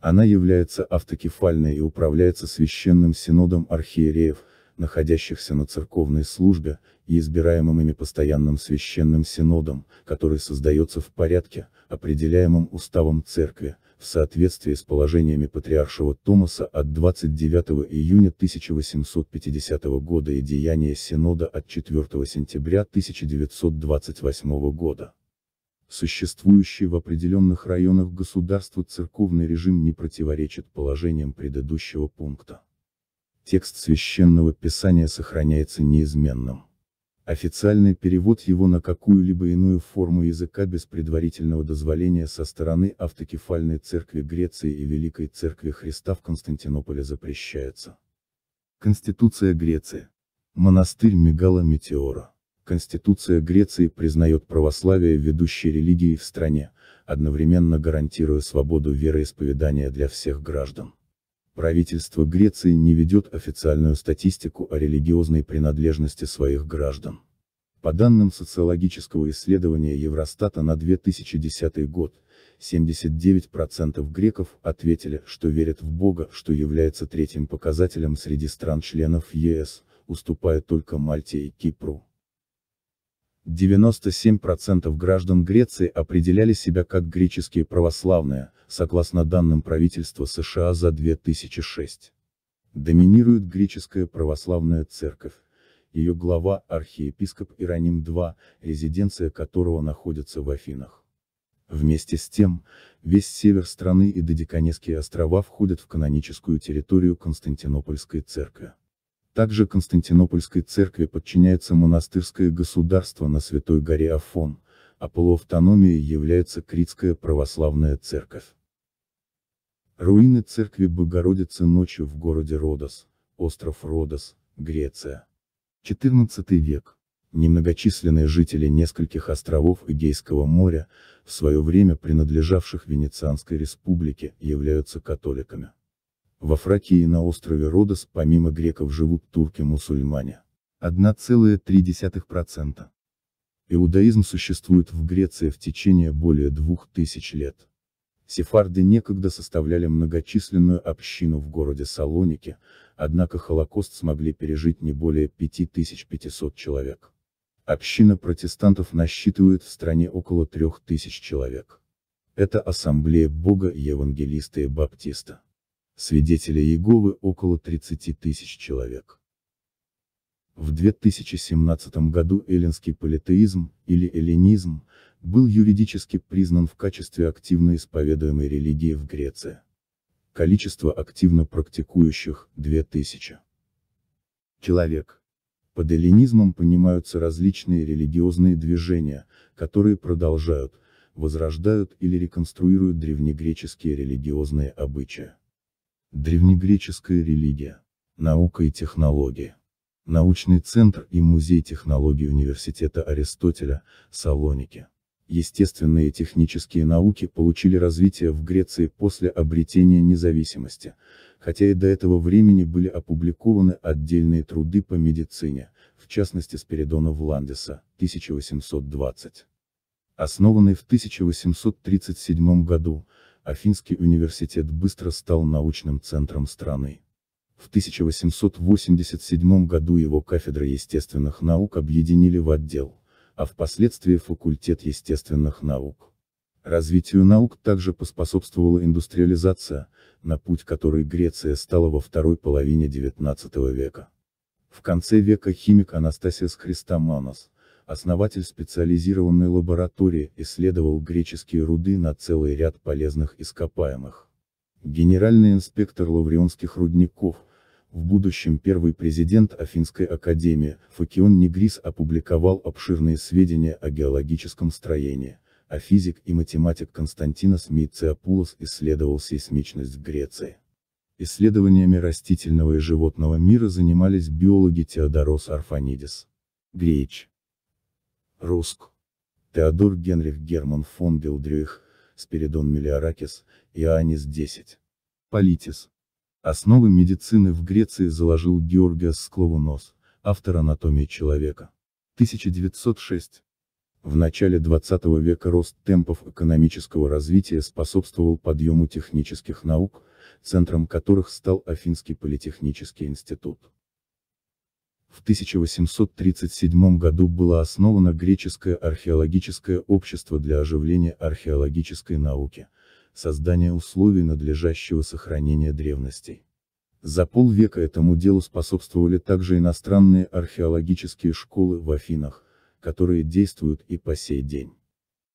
Она является автокефальной и управляется Священным Синодом Архиереев, находящихся на церковной службе, и избираемым ими постоянным священным синодом, который создается в порядке, определяемом уставом церкви, в соответствии с положениями патриаршего Томаса от 29 июня 1850 года и деяния Синода от 4 сентября 1928 года. Существующий в определенных районах государства церковный режим не противоречит положениям предыдущего пункта текст священного писания сохраняется неизменным. Официальный перевод его на какую-либо иную форму языка без предварительного дозволения со стороны автокефальной церкви Греции и Великой Церкви Христа в Константинополе запрещается. Конституция Греции. Монастырь Мегала Метеора. Конституция Греции признает православие ведущей религией в стране, одновременно гарантируя свободу вероисповедания для всех граждан правительство Греции не ведет официальную статистику о религиозной принадлежности своих граждан. По данным социологического исследования Евростата на 2010 год, 79% греков ответили, что верят в Бога, что является третьим показателем среди стран-членов ЕС, уступая только Мальте и Кипру. 97% граждан Греции определяли себя как греческие православные, согласно данным правительства США за 2006. Доминирует греческая православная церковь. Ее глава – архиепископ Ироним II, резиденция которого находится в Афинах. Вместе с тем, весь север страны и Додиканесские острова входят в каноническую территорию Константинопольской церкви. Также Константинопольской церкви подчиняется монастырское государство на Святой горе Афон, а полуавтономией является Критская православная церковь. Руины церкви Богородицы ночью в городе Родос, остров Родос, Греция. 14 век. Немногочисленные жители нескольких островов Эгейского моря, в свое время принадлежавших Венецианской республике, являются католиками. Во Фракии на острове Родос помимо греков живут турки-мусульмане. 1,3%. Иудаизм существует в Греции в течение более двух тысяч лет. Сефарды некогда составляли многочисленную общину в городе Салоники, однако Холокост смогли пережить не более 5500 человек. Община протестантов насчитывает в стране около 3000 человек. Это ассамблея Бога, евангелиста и баптиста. Свидетели Иеговы около 30 тысяч человек. В 2017 году эллинский политеизм, или эллинизм, был юридически признан в качестве активно исповедуемой религии в Греции. Количество активно практикующих – 2000 человек. Под эллинизмом понимаются различные религиозные движения, которые продолжают, возрождают или реконструируют древнегреческие религиозные обычаи. Древнегреческая религия. Наука и технологии. Научный центр и музей технологий Университета Аристотеля, Салоники. Естественные и технические науки получили развитие в Греции после обретения независимости, хотя и до этого времени были опубликованы отдельные труды по медицине, в частности Спиридона Вландеса, 1820. Основанный в 1837 году, Афинский университет быстро стал научным центром страны. В 1887 году его кафедра естественных наук объединили в отдел, а впоследствии факультет естественных наук. Развитию наук также поспособствовала индустриализация, на путь которой Греция стала во второй половине XIX века. В конце века химик Анастасис Христоманос, основатель специализированной лаборатории, исследовал греческие руды на целый ряд полезных ископаемых. Генеральный инспектор Лаврионских рудников, в будущем первый президент Афинской академии, Факион Негрис опубликовал обширные сведения о геологическом строении, а физик и математик Константинос Мициопулос исследовал сейсмичность Греции. Исследованиями растительного и животного мира занимались биологи Теодорос Арфанидис. Греч. Руск. Теодор Генрих Герман фон Белдрюих, Спиридон Мелиоракис, Иоаннис 10. Политис. Основы медицины в Греции заложил Георгиас Скловунос, автор «Анатомии человека». 1906. В начале 20 века рост темпов экономического развития способствовал подъему технических наук, центром которых стал Афинский политехнический институт. В 1837 году было основано Греческое археологическое общество для оживления археологической науки, создания условий надлежащего сохранения древностей. За полвека этому делу способствовали также иностранные археологические школы в Афинах, которые действуют и по сей день.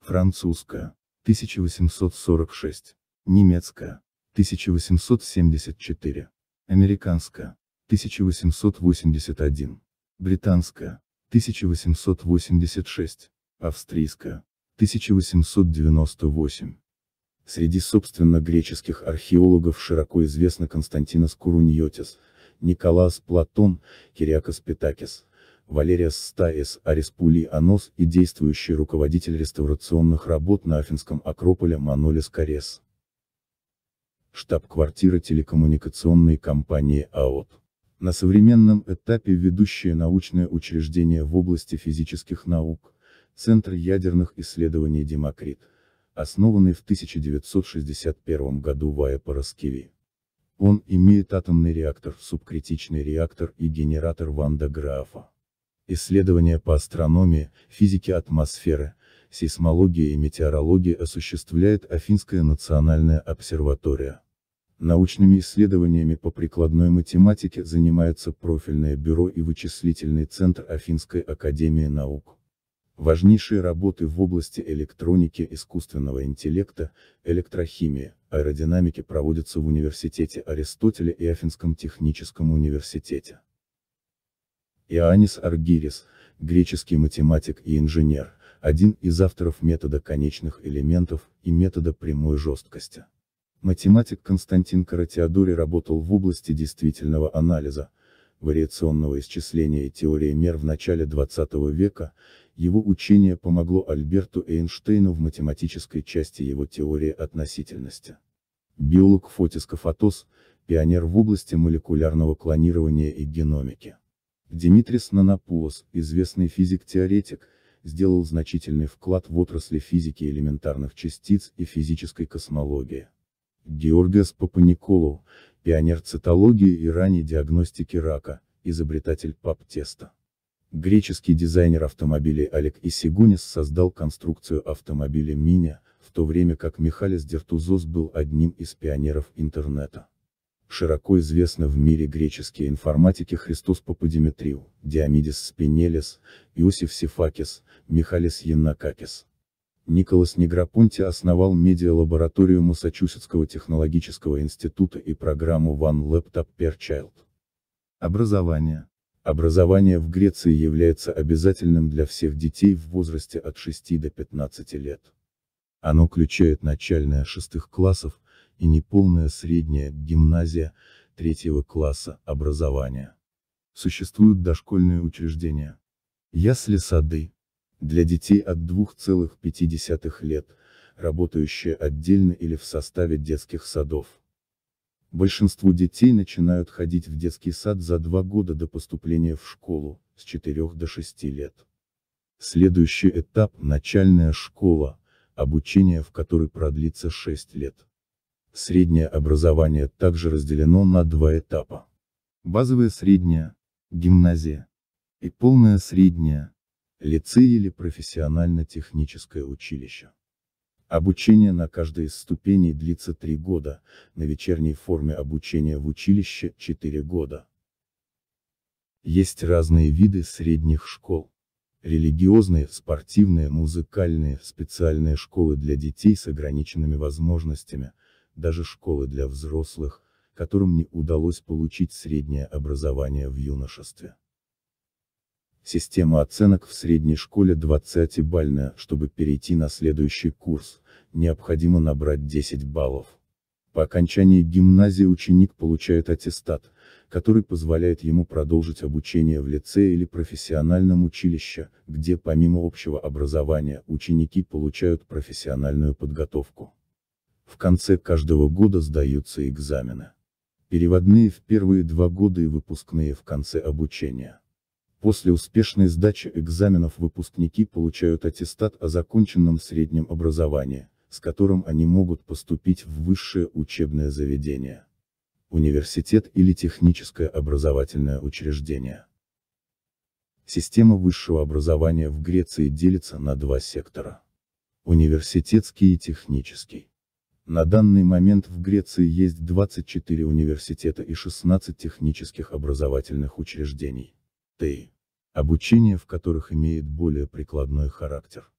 Французская, 1846, немецкая, 1874, американская, 1881, британская, 1886, австрийская, 1898. Среди собственно греческих археологов широко известны Константинос Куруньотис, Николас Платон, Кириакос Питакис, Валериас Стаис, Ариспулий Анос и действующий руководитель реставрационных работ на Афинском Акрополе Манолис Карес. Штаб-квартира телекоммуникационной компании АОТ. На современном этапе ведущее научное учреждение в области физических наук, Центр ядерных исследований «Демокрит», основанный в 1961 году в Аэпороскеви. Он имеет атомный реактор, субкритичный реактор и генератор Ванда Графа. Исследования по астрономии, физике атмосферы, сейсмологии и метеорологии осуществляет Афинская национальная обсерватория. Научными исследованиями по прикладной математике занимаются профильное бюро и вычислительный центр Афинской академии наук. Важнейшие работы в области электроники искусственного интеллекта, электрохимии, аэродинамики проводятся в Университете Аристотеля и Афинском техническом университете. Иоаннис Аргирис, греческий математик и инженер, один из авторов метода конечных элементов и метода прямой жесткости. Математик Константин Каратиадори работал в области действительного анализа, вариационного исчисления и теории мер в начале 20 века, его учение помогло Альберту Эйнштейну в математической части его теории относительности. Биолог Фотис Кафатос, пионер в области молекулярного клонирования и геномики. Димитрис Нанапулос, известный физик-теоретик, сделал значительный вклад в отрасли физики элементарных частиц и физической космологии. Георгас Папаниколоу, пионер цитологии и ранней диагностики рака, изобретатель пап-теста. Греческий дизайнер автомобилей Олег Исигунис создал конструкцию автомобиля Миня, в то время как Михалис Дертузос был одним из пионеров интернета. Широко известны в мире греческие информатики Христос Пападиметрию, Диамидис Спинелис, Иосиф Сифакис, Михалис Яннакакис. Николас Неграпонти основал медиалабораторию Массачусетского технологического института и программу One Laptop Per Child. Образование. Образование в Греции является обязательным для всех детей в возрасте от 6 до 15 лет. Оно включает начальное шестых классов и неполное среднее, гимназия, третьего класса, образования. Существуют дошкольные учреждения. Ясли сады, для детей от 2,5 лет, работающие отдельно или в составе детских садов. Большинству детей начинают ходить в детский сад за два года до поступления в школу, с 4 до 6 лет. Следующий этап – начальная школа, обучение в которой продлится 6 лет. Среднее образование также разделено на два этапа. Базовое среднее, гимназия и полное среднее, лицей или профессионально-техническое училище. Обучение на каждой из ступеней длится 3 года, на вечерней форме обучения в училище – 4 года. Есть разные виды средних школ. Религиозные, спортивные, музыкальные, специальные школы для детей с ограниченными возможностями, даже школы для взрослых, которым не удалось получить среднее образование в юношестве. Система оценок в средней школе 20-бальная, чтобы перейти на следующий курс, необходимо набрать 10 баллов. По окончании гимназии ученик получает аттестат, который позволяет ему продолжить обучение в лице или профессиональном училище, где помимо общего образования ученики получают профессиональную подготовку. В конце каждого года сдаются экзамены. Переводные в первые два года и выпускные в конце обучения. После успешной сдачи экзаменов выпускники получают аттестат о законченном среднем образовании, с которым они могут поступить в высшее учебное заведение. Университет или техническое образовательное учреждение. Система высшего образования в Греции делится на два сектора. Университетский и технический. На данный момент в Греции есть 24 университета и 16 технических образовательных учреждений. ТЭИ, обучение в которых имеет более прикладной характер.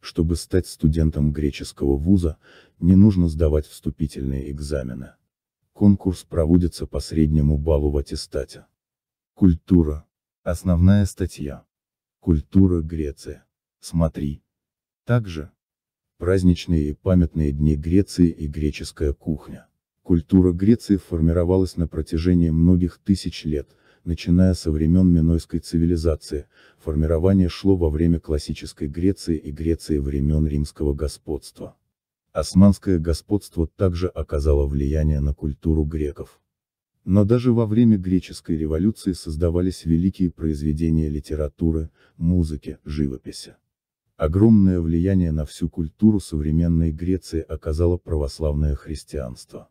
Чтобы стать студентом греческого вуза, не нужно сдавать вступительные экзамены. Конкурс проводится по среднему баллу в аттестате. Культура. Основная статья. Культура Греции. Смотри. Также. Праздничные и памятные дни Греции и греческая кухня. Культура Греции формировалась на протяжении многих тысяч лет, начиная со времен Минойской цивилизации, формирование шло во время классической Греции и Греции времен римского господства. Османское господство также оказало влияние на культуру греков. Но даже во время греческой революции создавались великие произведения литературы, музыки, живописи. Огромное влияние на всю культуру современной Греции оказало православное христианство.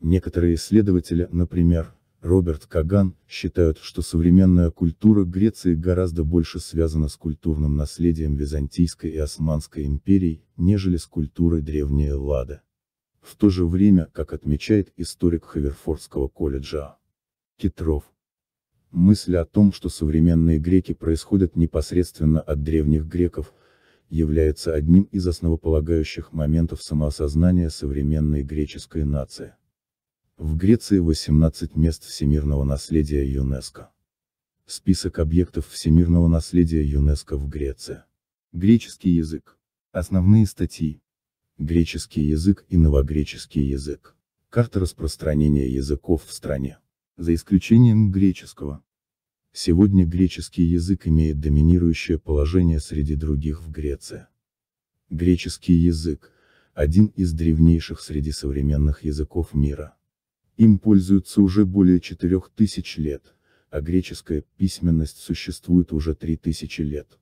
Некоторые исследователи, например, Роберт Каган, считают, что современная культура Греции гораздо больше связана с культурным наследием Византийской и Османской империй, нежели с культурой древней Эллады. В то же время, как отмечает историк Хаверфордского колледжа Китров, мысль о том, что современные греки происходят непосредственно от древних греков, является одним из основополагающих моментов самоосознания современной греческой нации. В Греции 18 мест всемирного наследия ЮНЕСКО. Список объектов всемирного наследия ЮНЕСКО в Греции. Греческий язык. Основные статьи. Греческий язык и новогреческий язык. Карта распространения языков в стране. За исключением греческого. Сегодня греческий язык имеет доминирующее положение среди других в Греции. Греческий язык – один из древнейших среди современных языков мира. Им пользуются уже более 4000 лет, а греческая письменность существует уже 3000 лет.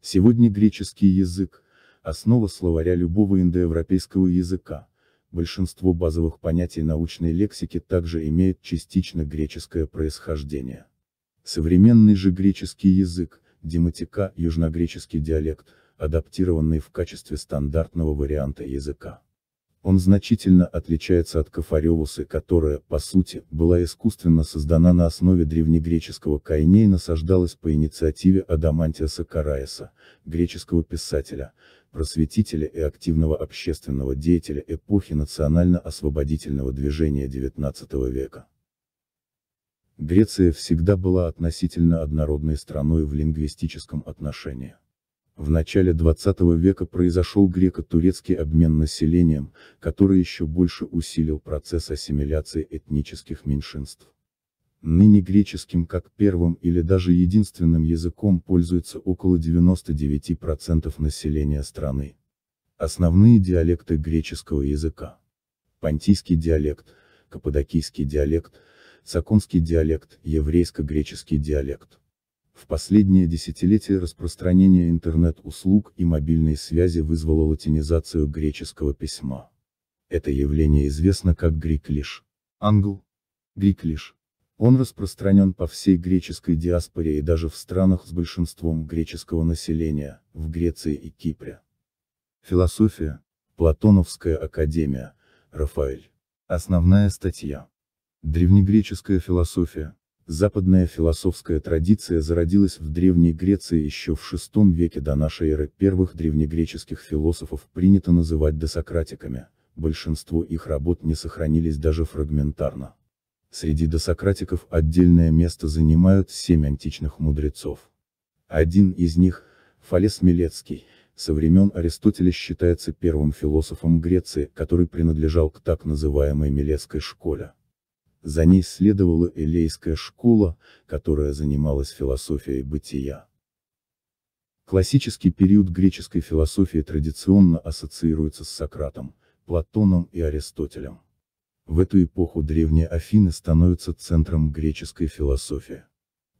Сегодня греческий язык – основа словаря любого индоевропейского языка. Большинство базовых понятий научной лексики также имеет частично греческое происхождение. Современный же греческий язык, дематика, южногреческий диалект, адаптированный в качестве стандартного варианта языка. Он значительно отличается от Кафариоусы, которая, по сути, была искусственно создана на основе древнегреческого кайне и насаждалась по инициативе Адамантиаса Караеса, греческого писателя, просветителя и активного общественного деятеля эпохи национально-освободительного движения XIX века. Греция всегда была относительно однородной страной в лингвистическом отношении. В начале 20 века произошел греко-турецкий обмен населением, который еще больше усилил процесс ассимиляции этнических меньшинств. Ныне греческим как первым или даже единственным языком пользуется около 99% населения страны. Основные диалекты греческого языка. Понтийский диалект, каппадокийский диалект, саконский диалект, еврейско-греческий диалект. В последнее десятилетие распространение интернет-услуг и мобильной связи вызвало латинизацию греческого письма. Это явление известно как греклиш. Англ. греклиш. Он распространен по всей греческой диаспоре и даже в странах с большинством греческого населения, в Греции и Кипре. Философия. Платоновская академия. Рафаэль. Основная статья. Древнегреческая философия, Западная философская традиция зародилась в Древней Греции еще в VI веке до нашей эры. Первых древнегреческих философов принято называть досократиками, большинство их работ не сохранились даже фрагментарно. Среди досократиков отдельное место занимают семь античных мудрецов. Один из них, Фалес Милецкий, со времен Аристотеля считается первым философом Греции, который принадлежал к так называемой Милецкой школе. За ней следовала элейская школа, которая занималась философией бытия. Классический период греческой философии традиционно ассоциируется с Сократом, Платоном и Аристотелем. В эту эпоху древние Афины становятся центром греческой философии.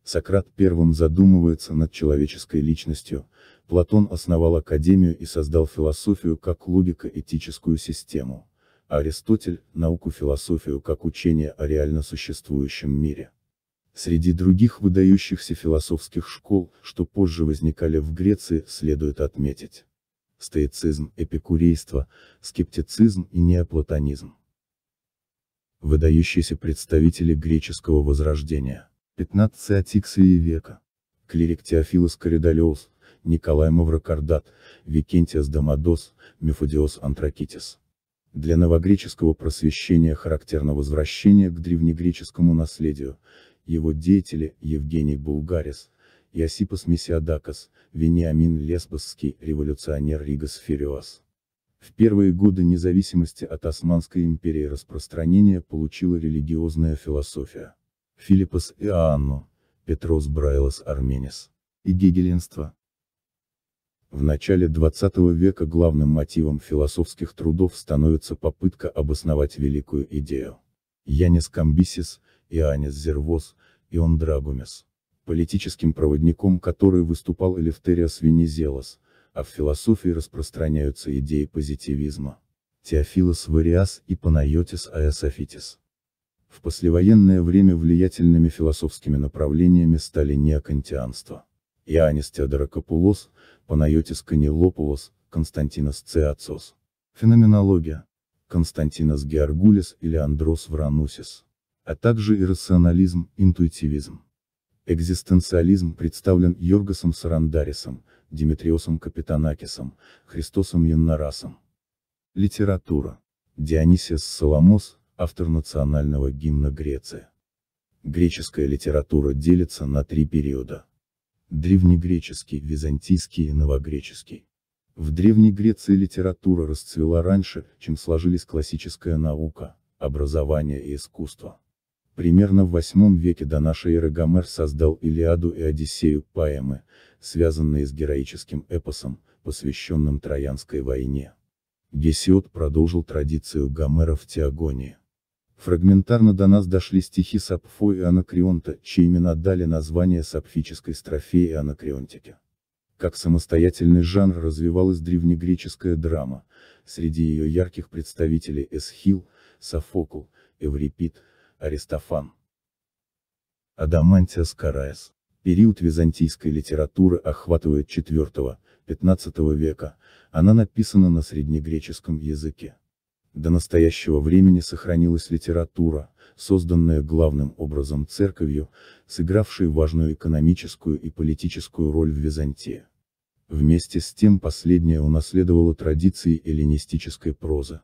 Сократ первым задумывается над человеческой личностью, Платон основал академию и создал философию как логико-этическую систему. Аристотель, науку философию как учение о реально существующем мире. Среди других выдающихся философских школ, что позже возникали в Греции, следует отметить. Стоицизм, эпикурейство, скептицизм и неоплатонизм. Выдающиеся представители греческого возрождения. 15-атикса века. Клирик Теофилос Коридалиос, Николай Маврокардат, Викентиас Дамадос, Мефодиос Антракитис. Для новогреческого просвещения характерно возвращение к древнегреческому наследию, его деятели, Евгений Булгарис, Иосипос Месиадакас, Вениамин Лесбосский, революционер Ригас Фериос. В первые годы независимости от Османской империи распространение получила религиозная философия. Филиппос Иоанну, Петрос Брайлос Арменис. И гегеленство. В начале XX века главным мотивом философских трудов становится попытка обосновать великую идею. Янис Камбисис, Иоаннис Зервос, Ион Драгумес. Политическим проводником который выступал Элефтериас Венизелос, а в философии распространяются идеи позитивизма. Теофилос Вариас и Панайотис Аэсофитис. В послевоенное время влиятельными философскими направлениями стали неокантианство. Иоаннис Теодорокопулос, Панайотис Канилопулос, Константинос Циацос. Феноменология. Константинос Георгулис или Андрос Вранусис. А также иррационализм, интуитивизм. Экзистенциализм представлен Йоргасом Сарандарисом, Димитриосом Капитанакисом, Христосом Юннарасом. Литература. Дионисиас Соломос, автор национального гимна Греции. Греческая литература делится на три периода. Древнегреческий, византийский и новогреческий. В Древней Греции литература расцвела раньше, чем сложились классическая наука, образование и искусство. Примерно в VIII веке до нашей эры Гомер создал Илиаду и Одиссею, поэмы, связанные с героическим эпосом, посвященным Троянской войне. Гесиод продолжил традицию Гомера в Теогонии. Фрагментарно до нас дошли стихи Сапфо и Анакреонта, чьи имена дали название сапфической строфе и анакреонтике. Как самостоятельный жанр развивалась древнегреческая драма, среди ее ярких представителей Эсхил, Софокл, Эврипид, Аристофан. Адамантия Скараес. Период византийской литературы охватывает IV-XV века, она написана на среднегреческом языке. До настоящего времени сохранилась литература, созданная главным образом церковью, сыгравшей важную экономическую и политическую роль в Византии. Вместе с тем последняя унаследовала традиции эллинистической прозы.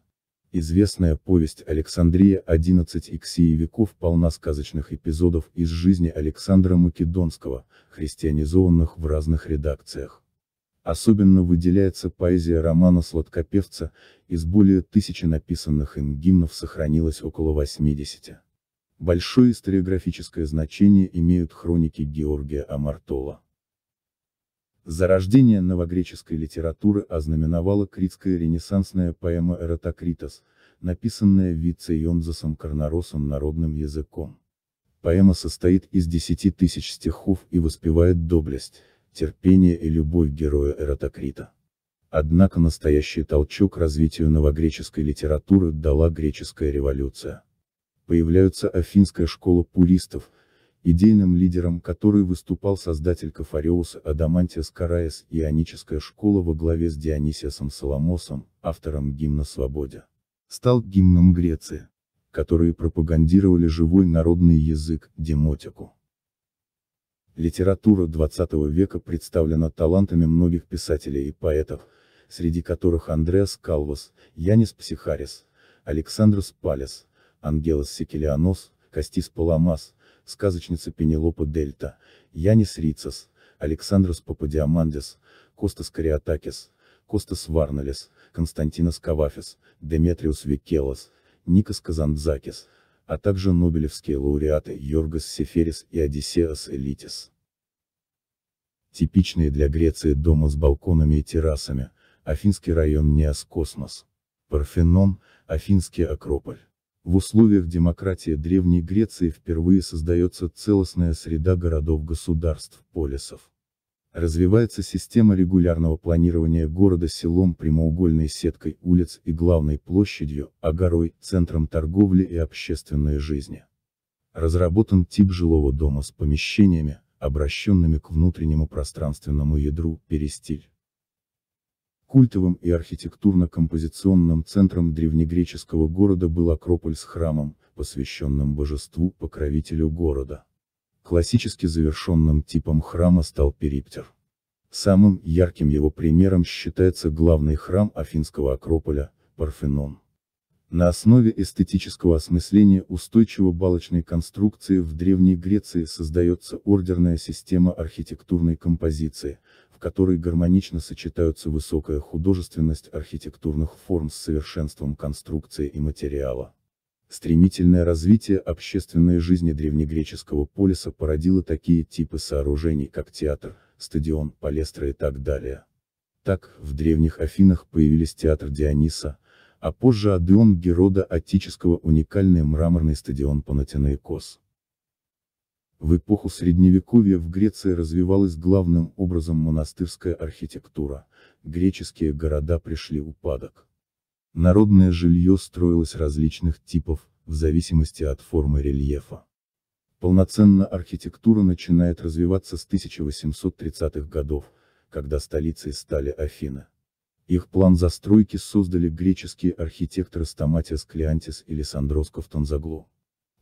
Известная повесть Александрия 11 Иксии веков полна сказочных эпизодов из жизни Александра Македонского, христианизованных в разных редакциях. Особенно выделяется поэзия романа Сладкопевца, из более тысячи написанных им гимнов сохранилось около 80. Большое историографическое значение имеют хроники Георгия Амартола. Зарождение новогреческой литературы ознаменовала критская ренессансная поэма «Эратокритос», написанная Вицеонзасом Корноросом народным языком. Поэма состоит из 10 тысяч стихов и воспевает доблесть, терпение и любовь героя Эратокрита. Однако настоящий толчок развитию новогреческой литературы дала греческая революция. Появляются афинская школа пуристов, идейным лидером которой выступал создатель Кафариуса Адамантиас Караес и ионическая школа во главе с Дионисиасом Соломосом, автором гимна «Свободе». Стал гимном Греции, которые пропагандировали живой народный язык, демотику. Литература XX века представлена талантами многих писателей и поэтов, среди которых Андреас Калвас, Янис Психарис, Александрос Палес, Ангелос Секелианос, Кастис Паламас, сказочница Пенелопа Дельта, Янис Рицас, Александрос Пападиамандис, Костас Кариатакис, Костас Варналис, Константинос Кавафис, Деметриус Викелос, Никос Казандзакис, а также нобелевские лауреаты Йоргас Сеферис и Одиссеас Элитис. Типичные для Греции дома с балконами и террасами, афинский район Неоскосмос. Парфенон, афинский Акрополь. В условиях демократии Древней Греции впервые создается целостная среда городов-государств, полисов. Развивается система регулярного планирования города селом прямоугольной сеткой улиц и главной площадью, а горой – центром торговли и общественной жизни. Разработан тип жилого дома с помещениями, обращенными к внутреннему пространственному ядру, перистиль. Культовым и архитектурно-композиционным центром древнегреческого города был Акрополь с храмом, посвященным божеству, покровителю города. Классически завершенным типом храма стал периптер. Самым ярким его примером считается главный храм Афинского Акрополя, Парфенон. На основе эстетического осмысления устойчиво балочной конструкции в Древней Греции создается ордерная система архитектурной композиции, в которой гармонично сочетаются высокая художественность архитектурных форм с совершенством конструкции и материала. Стремительное развитие общественной жизни древнегреческого полиса породило такие типы сооружений, как театр, стадион, палестра и так далее. Так, в древних Афинах появились театр Диониса, а позже Адеон Герода Атического уникальный мраморный стадион Панатинаикос. В эпоху Средневековья в Греции развивалась главным образом монастырская архитектура, греческие города пришли упадок. Народное жилье строилось различных типов, в зависимости от формы рельефа. Полноценно архитектура начинает развиваться с 1830-х годов, когда столицей стали Афины. Их план застройки создали греческие архитекторы Стаматис Клеантис и Лисандрос Ковтанзагло.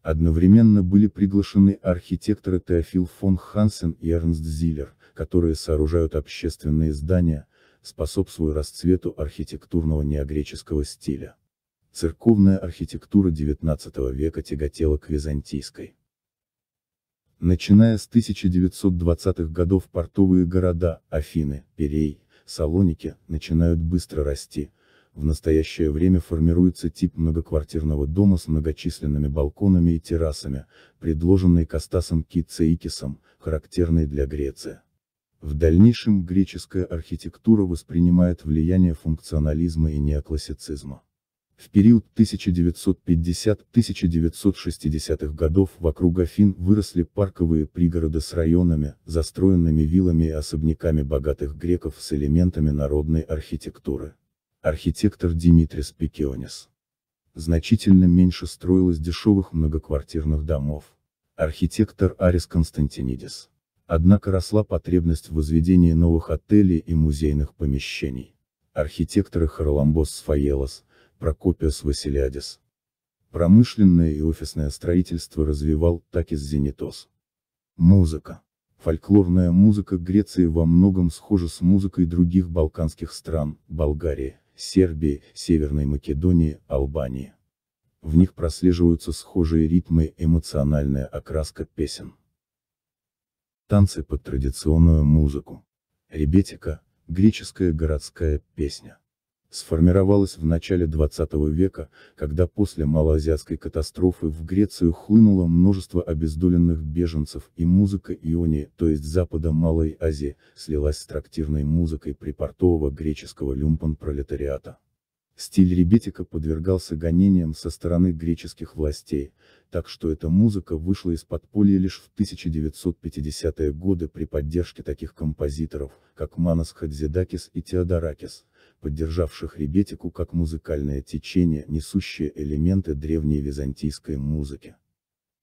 Одновременно были приглашены архитекторы Теофил фон Хансен и Эрнст Зиллер, которые сооружают общественные здания, способствуя расцвету архитектурного неогреческого стиля. Церковная архитектура XIX века тяготела к византийской. Начиная с 1920-х годов портовые города, Афины, Перей, Салоники, начинают быстро расти, в настоящее время формируется тип многоквартирного дома с многочисленными балконами и террасами, предложенный Кастасом Китсеикисом, характерный для Греции. В дальнейшем греческая архитектура воспринимает влияние функционализма и неоклассицизма. В период 1950-1960-х годов вокруг Афин выросли парковые пригороды с районами, застроенными виллами и особняками богатых греков с элементами народной архитектуры. Архитектор Димитрис Пикеонис. Значительно меньше строилось дешевых многоквартирных домов. Архитектор Арис Константинидис. Однако росла потребность в возведении новых отелей и музейных помещений. Архитекторы Харламбос Сфаелос, Прокопиос Василиадис. Промышленное и офисное строительство развивал Такис Зенитос. Музыка. Фольклорная музыка Греции во многом схожа с музыкой других балканских стран, Болгарии, Сербии, Северной Македонии, Албании. В них прослеживаются схожие ритмы эмоциональная окраска песен танцы под традиционную музыку. Ребетика – греческая городская песня. Сформировалась в начале 20 века, когда после малоазиатской катастрофы в Грецию хлынуло множество обездоленных беженцев и музыка Ионии, то есть запада Малой Азии, слилась с трактирной музыкой припортового греческого люмпан-пролетариата. Стиль ребетика подвергался гонениям со стороны греческих властей, так что эта музыка вышла из подполья лишь в 1950-е годы при поддержке таких композиторов, как Манас Хадзидакис и Теодоракис, поддержавших ребетику как музыкальное течение, несущее элементы древней византийской музыки.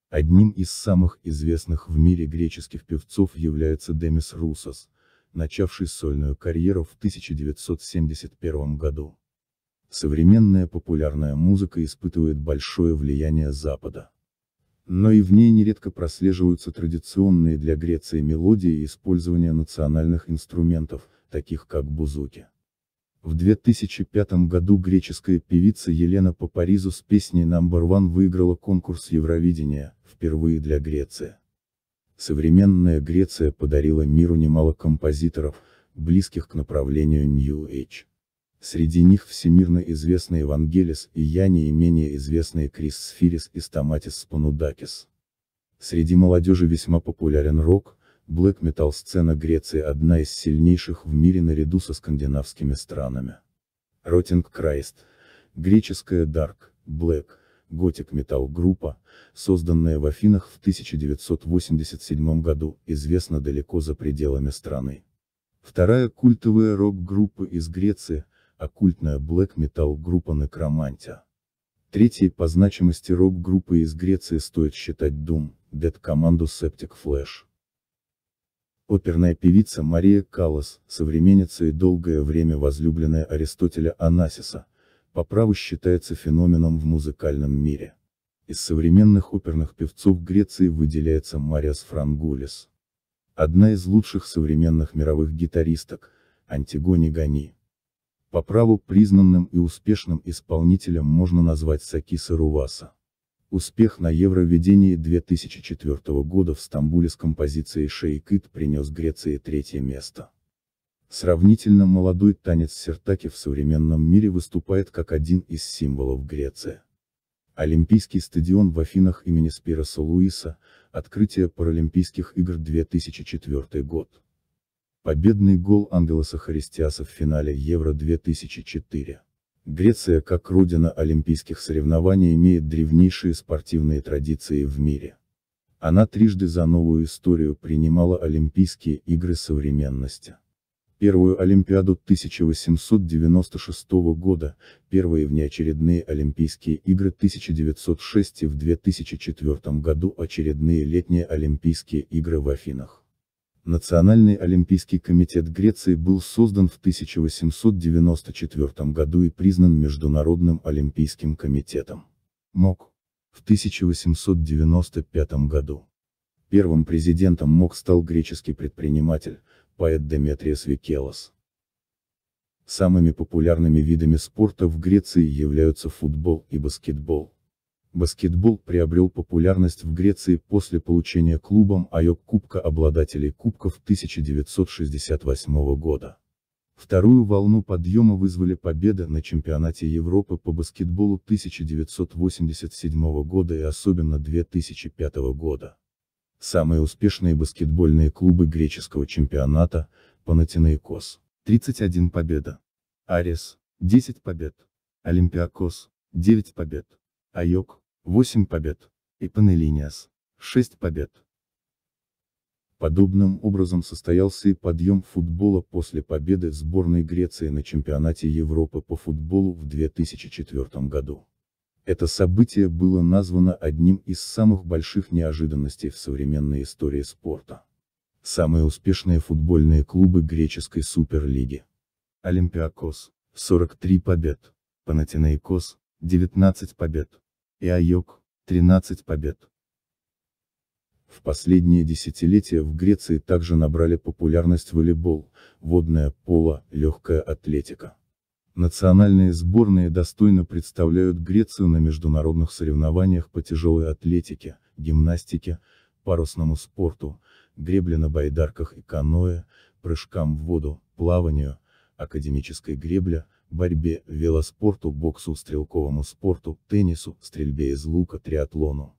Одним из самых известных в мире греческих певцов является Демис Русос, начавший сольную карьеру в 1971 году современная популярная музыка испытывает большое влияние Запада. Но и в ней нередко прослеживаются традиционные для Греции мелодии и использование национальных инструментов, таких как бузуки. В 2005 году греческая певица Елена Папаризу с песней Number One выиграла конкурс Евровидения, впервые для Греции. Современная Греция подарила миру немало композиторов, близких к направлению New Age. Среди них всемирно известный Евангелис и я не менее известные Крис Сфирис и Стаматис Спанудакис. Среди молодежи весьма популярен рок, блэк метал сцена Греции одна из сильнейших в мире наряду со скандинавскими странами. Ротинг Крайст, греческая Дарк, Black, готик метал группа, созданная в Афинах в 1987 году, известна далеко за пределами страны. Вторая культовая рок-группа из Греции, оккультная black metal группа Некромантия. Третьей по значимости рок группы из Греции стоит считать Doom, Dead Commando Septic Flash. Оперная певица Мария Каллас, современница и долгое время возлюбленная Аристотеля Анасиса, по праву считается феноменом в музыкальном мире. Из современных оперных певцов Греции выделяется Мариас Франгулис. Одна из лучших современных мировых гитаристок, Антигони Гани. По праву признанным и успешным исполнителем можно назвать Сакиса Руваса. Успех на Евровидении 2004 года в Стамбуле с композицией «Шейкит» принес Греции третье место. Сравнительно молодой танец сертаки в современном мире выступает как один из символов Греции. Олимпийский стадион в Афинах имени Спироса Луиса, открытие Паралимпийских игр 2004 год. Победный гол Ангелоса Харистиаса в финале Евро-2004. Греция как родина олимпийских соревнований имеет древнейшие спортивные традиции в мире. Она трижды за новую историю принимала Олимпийские игры современности. Первую Олимпиаду 1896 года, первые внеочередные Олимпийские игры 1906 и в 2004 году очередные летние Олимпийские игры в Афинах. Национальный олимпийский комитет Греции был создан в 1894 году и признан Международным олимпийским комитетом. МОК. В 1895 году. Первым президентом МОК стал греческий предприниматель, поэт Деметриес Викелос. Самыми популярными видами спорта в Греции являются футбол и баскетбол. Баскетбол приобрел популярность в Греции после получения клубом АЙОК Кубка обладателей кубков 1968 года. Вторую волну подъема вызвали победы на чемпионате Европы по баскетболу 1987 года и особенно 2005 года. Самые успешные баскетбольные клубы греческого чемпионата – Панатинаикос – 31 победа, Арес – 10 побед, Олимпиакос – 9 побед, Айок 8 побед. И Панелиниас. 6 побед. Подобным образом состоялся и подъем футбола после победы сборной Греции на чемпионате Европы по футболу в 2004 году. Это событие было названо одним из самых больших неожиданностей в современной истории спорта. Самые успешные футбольные клубы греческой суперлиги. Олимпиакос – 43 побед. Панатинейкос – 19 побед и Айок, 13 побед. В последние десятилетия в Греции также набрали популярность волейбол, водное поло, легкая атлетика. Национальные сборные достойно представляют Грецию на международных соревнованиях по тяжелой атлетике, гимнастике, парусному спорту, гребле на байдарках и каноэ, прыжкам в воду, плаванию, академической гребле, борьбе, велоспорту, боксу, стрелковому спорту, теннису, стрельбе из лука, триатлону.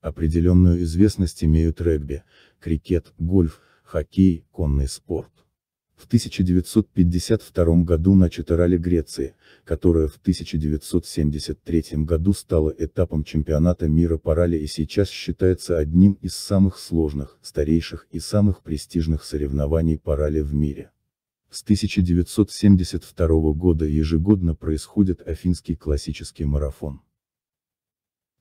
Определенную известность имеют регби, крикет, гольф, хоккей, конный спорт. В 1952 году начата ралли Греции, которая в 1973 году стала этапом чемпионата мира по ралли и сейчас считается одним из самых сложных, старейших и самых престижных соревнований по ралли в мире. С 1972 года ежегодно происходит Афинский классический марафон.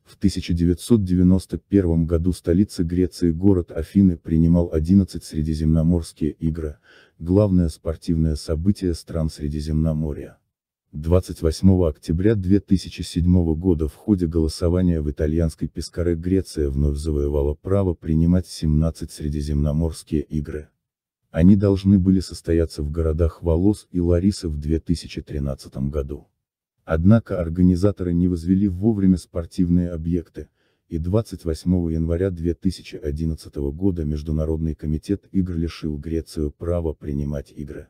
В 1991 году столица Греции город Афины принимал 11 Средиземноморские игры, главное спортивное событие стран Средиземноморья. 28 октября 2007 года в ходе голосования в итальянской Пескаре Греция вновь завоевала право принимать 17 Средиземноморские игры. Они должны были состояться в городах Волос и Лариса в 2013 году. Однако организаторы не возвели вовремя спортивные объекты, и 28 января 2011 года Международный комитет игр лишил Грецию права принимать игры.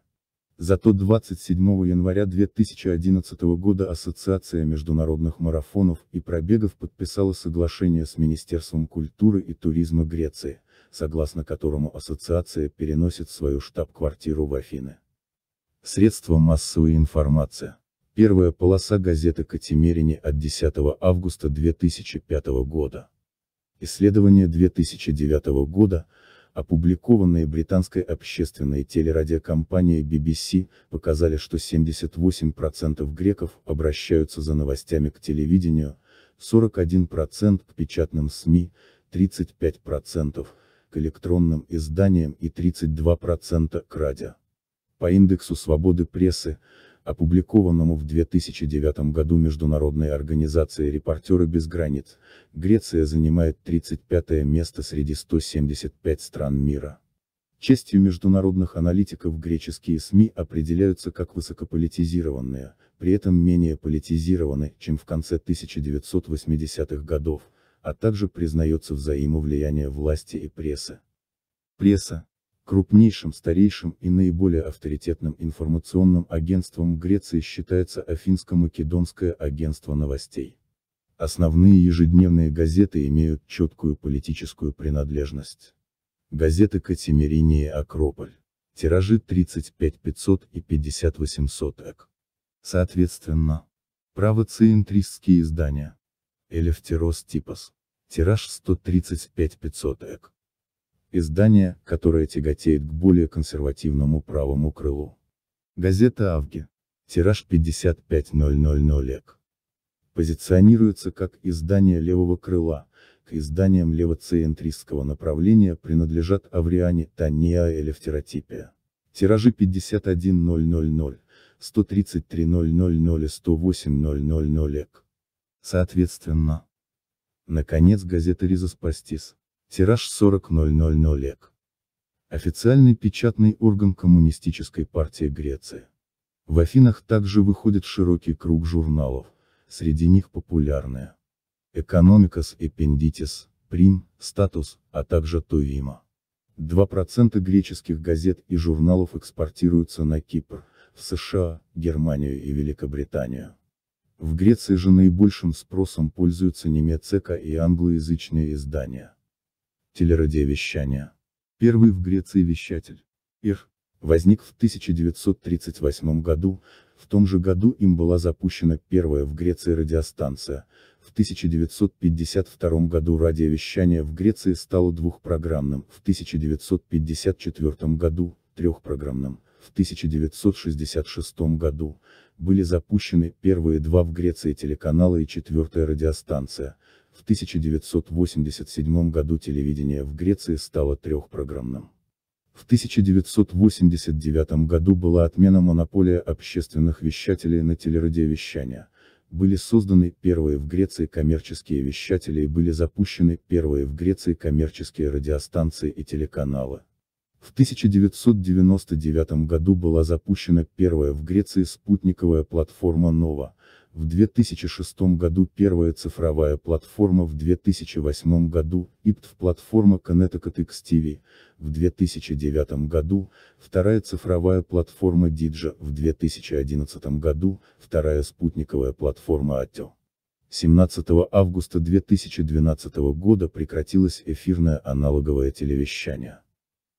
Зато 27 января 2011 года Ассоциация международных марафонов и пробегов подписала соглашение с Министерством культуры и туризма Греции, согласно которому ассоциация переносит свою штаб-квартиру в Афины. Средства массовой информации. Первая полоса газеты Катимерини от 10 августа 2005 года. Исследование 2009 года, опубликованное британской общественной телерадиокомпанией BBC, показали, что 78% греков обращаются за новостями к телевидению, 41% к печатным СМИ, 35% к электронным изданиям и 32% к радио. По индексу свободы прессы, опубликованному в 2009 году Международной организацией «Репортеры без границ», Греция занимает 35 место среди 175 стран мира. Честью международных аналитиков греческие СМИ определяются как высокополитизированные, при этом менее политизированы, чем в конце 1980-х годов, а также признается взаимовлияние власти и прессы. Пресса, крупнейшим, старейшим и наиболее авторитетным информационным агентством Греции считается Афинско-Македонское агентство новостей. Основные ежедневные газеты имеют четкую политическую принадлежность. Газеты Катемирини и Акрополь. Тиражи 35500 и 5800. эк. Соответственно, правоцентристские издания, Элефтерос типос. Тираж 135-500 эк. Издание, которое тяготеет к более консервативному правому крылу. Газета «Авги». Тираж 55000 эк. Позиционируется как издание левого крыла, к изданиям левоцентристского направления принадлежат Авриане Тания Элефтеротипия. Тиражи 51000, 133000 и 108000 эк соответственно. Наконец газета «Риза Спастис, Тираж 40.000 лек. Официальный печатный орган Коммунистической партии Греции. В Афинах также выходит широкий круг журналов, среди них популярные. Экономикас, Эпендитис, Прим, Статус, а также Туима. 2% греческих газет и журналов экспортируются на Кипр, в США, Германию и Великобританию. В Греции же наибольшим спросом пользуются немецека и англоязычные издания. Телерадиовещание. Первый в Греции вещатель. Их Возник в 1938 году, в том же году им была запущена первая в Греции радиостанция, в 1952 году радиовещание в Греции стало двухпрограммным, в 1954 году – трехпрограммным, в 1966 году были запущены первые два в Греции телеканала и четвертая радиостанция. В 1987 году телевидение в Греции стало трехпрограммным. В 1989 году была отмена монополия общественных вещателей на телерадиовещание. Были созданы первые в Греции коммерческие вещатели и были запущены первые в Греции коммерческие радиостанции и телеканалы. В 1999 году была запущена первая в Греции спутниковая платформа «Нова», в 2006 году первая цифровая платформа в 2008 году, ИПТВ-платформа Connecticut XTV, в 2009 году, вторая цифровая платформа Диджа, в 2011 году, вторая спутниковая платформа АТЕО. 17 августа 2012 года прекратилось эфирное аналоговое телевещание.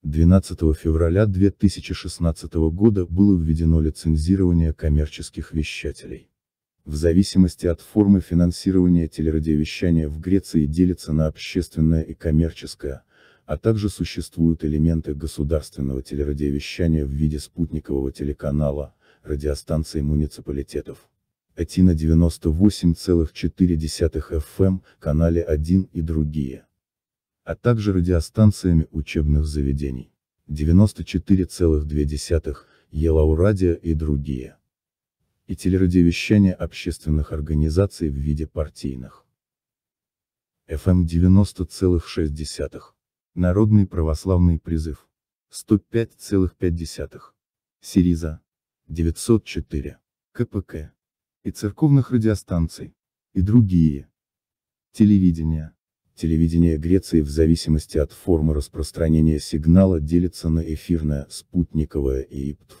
12 февраля 2016 года было введено лицензирование коммерческих вещателей. В зависимости от формы финансирования телерадиовещания в Греции делится на общественное и коммерческое, а также существуют элементы государственного телерадиовещания в виде спутникового телеканала, радиостанций муниципалитетов. Атина 98,4 FM, канале 1 и другие а также радиостанциями учебных заведений. 94,2, елау и другие. И телерадиовещание общественных организаций в виде партийных. FM 90,6. Эм Народный православный призыв. 105,5. Сириза. 904. КПК. И церковных радиостанций. И другие. Телевидение. Телевидение Греции в зависимости от формы распространения сигнала делится на эфирное, спутниковое и ИПТВ.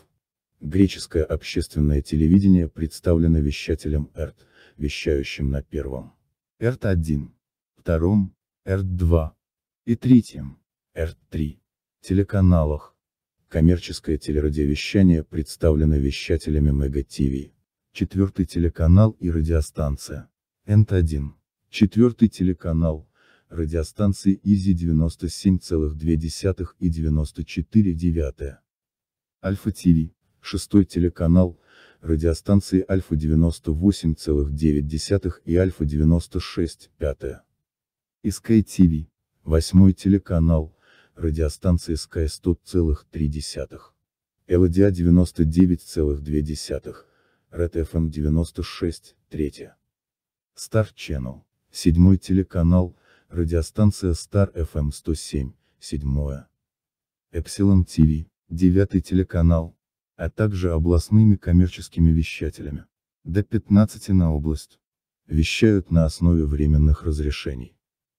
Греческое общественное телевидение представлено вещателем ЭРТ, вещающим на первом. ЭРТ-1, втором, ЭРТ-2 и третьем, ЭРТ-3, телеканалах. Коммерческое телерадиовещание представлено вещателями МЕГА-ТВ, четвертый телеканал и радиостанция, ЭНТ-1, четвертый телеканал, радиостанции ИЗИ 97,2 и 94,9. Альфа-ТВ, шестой телеканал, радиостанции Альфа 98,9 и Альфа 96,5. Sky TV, восьмой телеканал, радиостанции Sky 100,3. Элодиа 99,2, Red FM 96, 3. Star Channel, седьмой телеканал, Радиостанция Star FM 107, 7. Эпсилон ТВ, 9 телеканал, а также областными коммерческими вещателями. До 15 на область. Вещают на основе временных разрешений.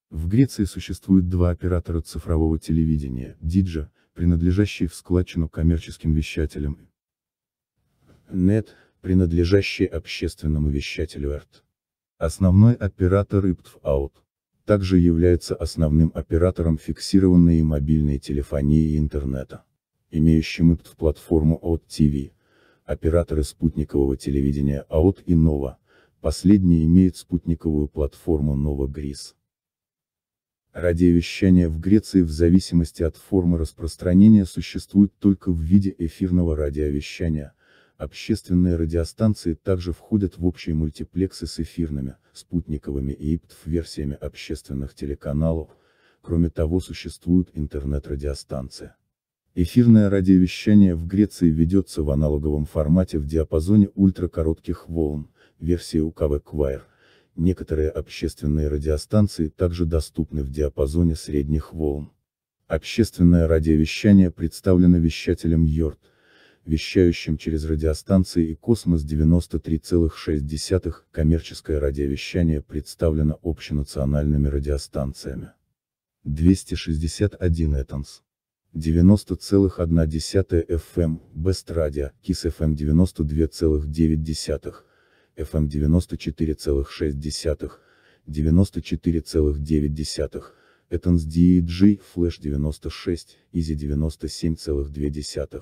В Греции существует два оператора цифрового телевидения, Диджа, принадлежащие в складчину коммерческим вещателям, НЕТ, принадлежащий общественному вещателю Art. Основной оператор IPTV Out также является основным оператором фиксированной и мобильной телефонии и интернета. Имеющим платформу АОТ TV. операторы спутникового телевидения АОТ и НОВА, последний имеет спутниковую платформу НОВА ГРИС. Радиовещание в Греции в зависимости от формы распространения существует только в виде эфирного радиовещания – Общественные радиостанции также входят в общие мультиплексы с эфирными, спутниковыми и ИПТФ-версиями общественных телеканалов, кроме того существуют интернет-радиостанции. Эфирное радиовещание в Греции ведется в аналоговом формате в диапазоне ультракоротких волн, версии УКВ Квайр. Некоторые общественные радиостанции также доступны в диапазоне средних волн. Общественное радиовещание представлено вещателем Йорт, вещающим через радиостанции и космос 93,6, коммерческое радиовещание представлено общенациональными радиостанциями. 261 Этанс. 90,1 FM, Best Radio, KISS FM 92,9, FM 94,6, 94,9, Etans DEG, Flash 96, Easy 97,2.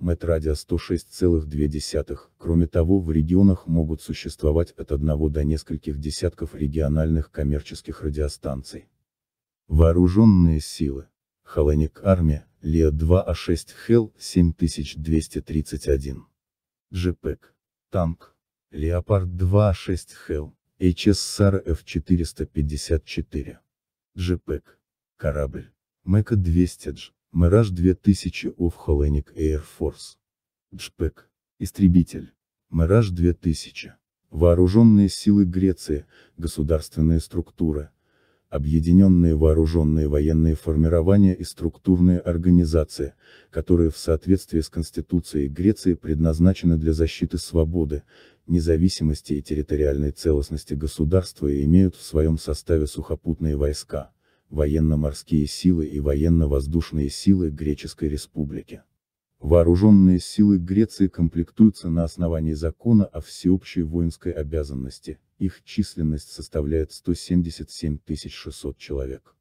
Метрадиа 106,2. Кроме того, в регионах могут существовать от одного до нескольких десятков региональных коммерческих радиостанций. Вооруженные силы. Холоник армия, Лео-2А6 Хел 7231. Джепек. Танк. Леопард-2А6 Хел, HSR F454. Джепек. Корабль. Мека 200 дж. Мираж 2000 of Hellenic Air Force. Джпек. Истребитель. Mirage 2000. Вооруженные силы Греции, государственные структуры, объединенные вооруженные военные формирования и структурные организации, которые в соответствии с Конституцией Греции предназначены для защиты свободы, независимости и территориальной целостности государства и имеют в своем составе сухопутные войска военно-морские силы и военно-воздушные силы Греческой Республики. Вооруженные силы Греции комплектуются на основании закона о всеобщей воинской обязанности, их численность составляет 177 600 человек.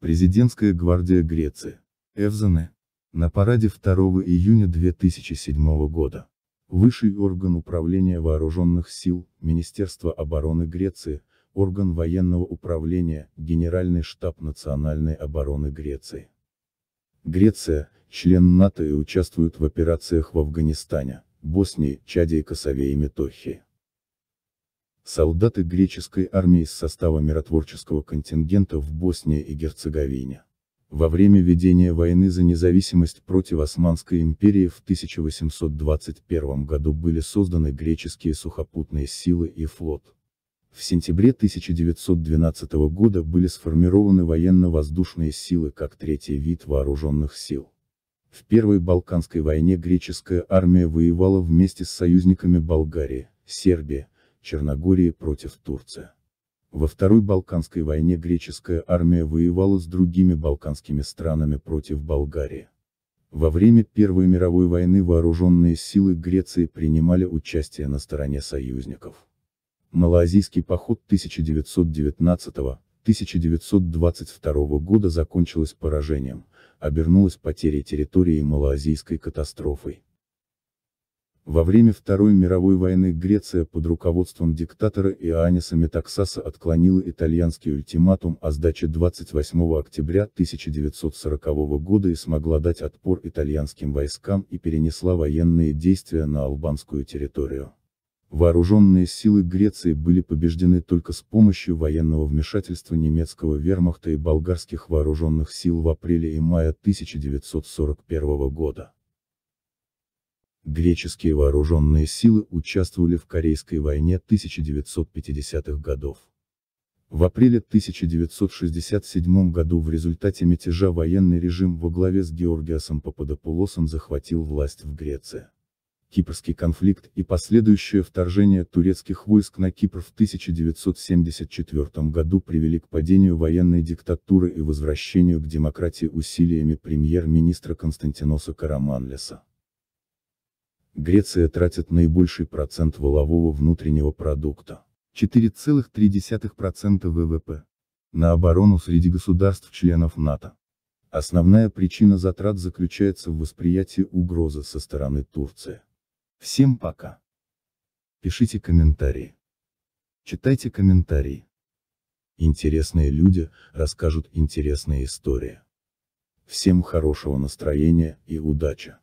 Президентская гвардия Греции. Эвзены. На параде 2 июня 2007 года. Высший орган управления вооруженных сил, Министерство обороны Греции, орган военного управления, Генеральный штаб национальной обороны Греции. Греция, член НАТО и участвует в операциях в Афганистане, Боснии, Чаде и Косове и Метохии. Солдаты греческой армии из состава миротворческого контингента в Боснии и Герцеговине. Во время ведения войны за независимость против Османской империи в 1821 году были созданы греческие сухопутные силы и флот. В сентябре 1912 года были сформированы военно-воздушные силы как третий вид вооруженных сил. В Первой Балканской войне греческая армия воевала вместе с союзниками Болгарии, Сербии, Черногории против Турции. Во Второй Балканской войне греческая армия воевала с другими балканскими странами против Болгарии. Во время Первой мировой войны вооруженные силы Греции принимали участие на стороне союзников. Малоазийский поход 1919-1922 года закончилась поражением, обернулась потерей территории и малоазийской катастрофой. Во время Второй мировой войны Греция под руководством диктатора Иоанниса Метаксаса отклонила итальянский ультиматум о сдаче 28 октября 1940 года и смогла дать отпор итальянским войскам и перенесла военные действия на албанскую территорию. Вооруженные силы Греции были побеждены только с помощью военного вмешательства немецкого вермахта и болгарских вооруженных сил в апреле и мае 1941 года. Греческие вооруженные силы участвовали в Корейской войне 1950-х годов. В апреле 1967 году в результате мятежа военный режим во главе с Георгиасом Пападопулосом захватил власть в Греции. Кипрский конфликт и последующее вторжение турецких войск на Кипр в 1974 году привели к падению военной диктатуры и возвращению к демократии усилиями премьер-министра Константиноса Караманлиса. Греция тратит наибольший процент волового внутреннего продукта – 4,3% ВВП – на оборону среди государств-членов НАТО. Основная причина затрат заключается в восприятии угрозы со стороны Турции. Всем пока. Пишите комментарии. Читайте комментарии. Интересные люди расскажут интересные истории. Всем хорошего настроения и удачи.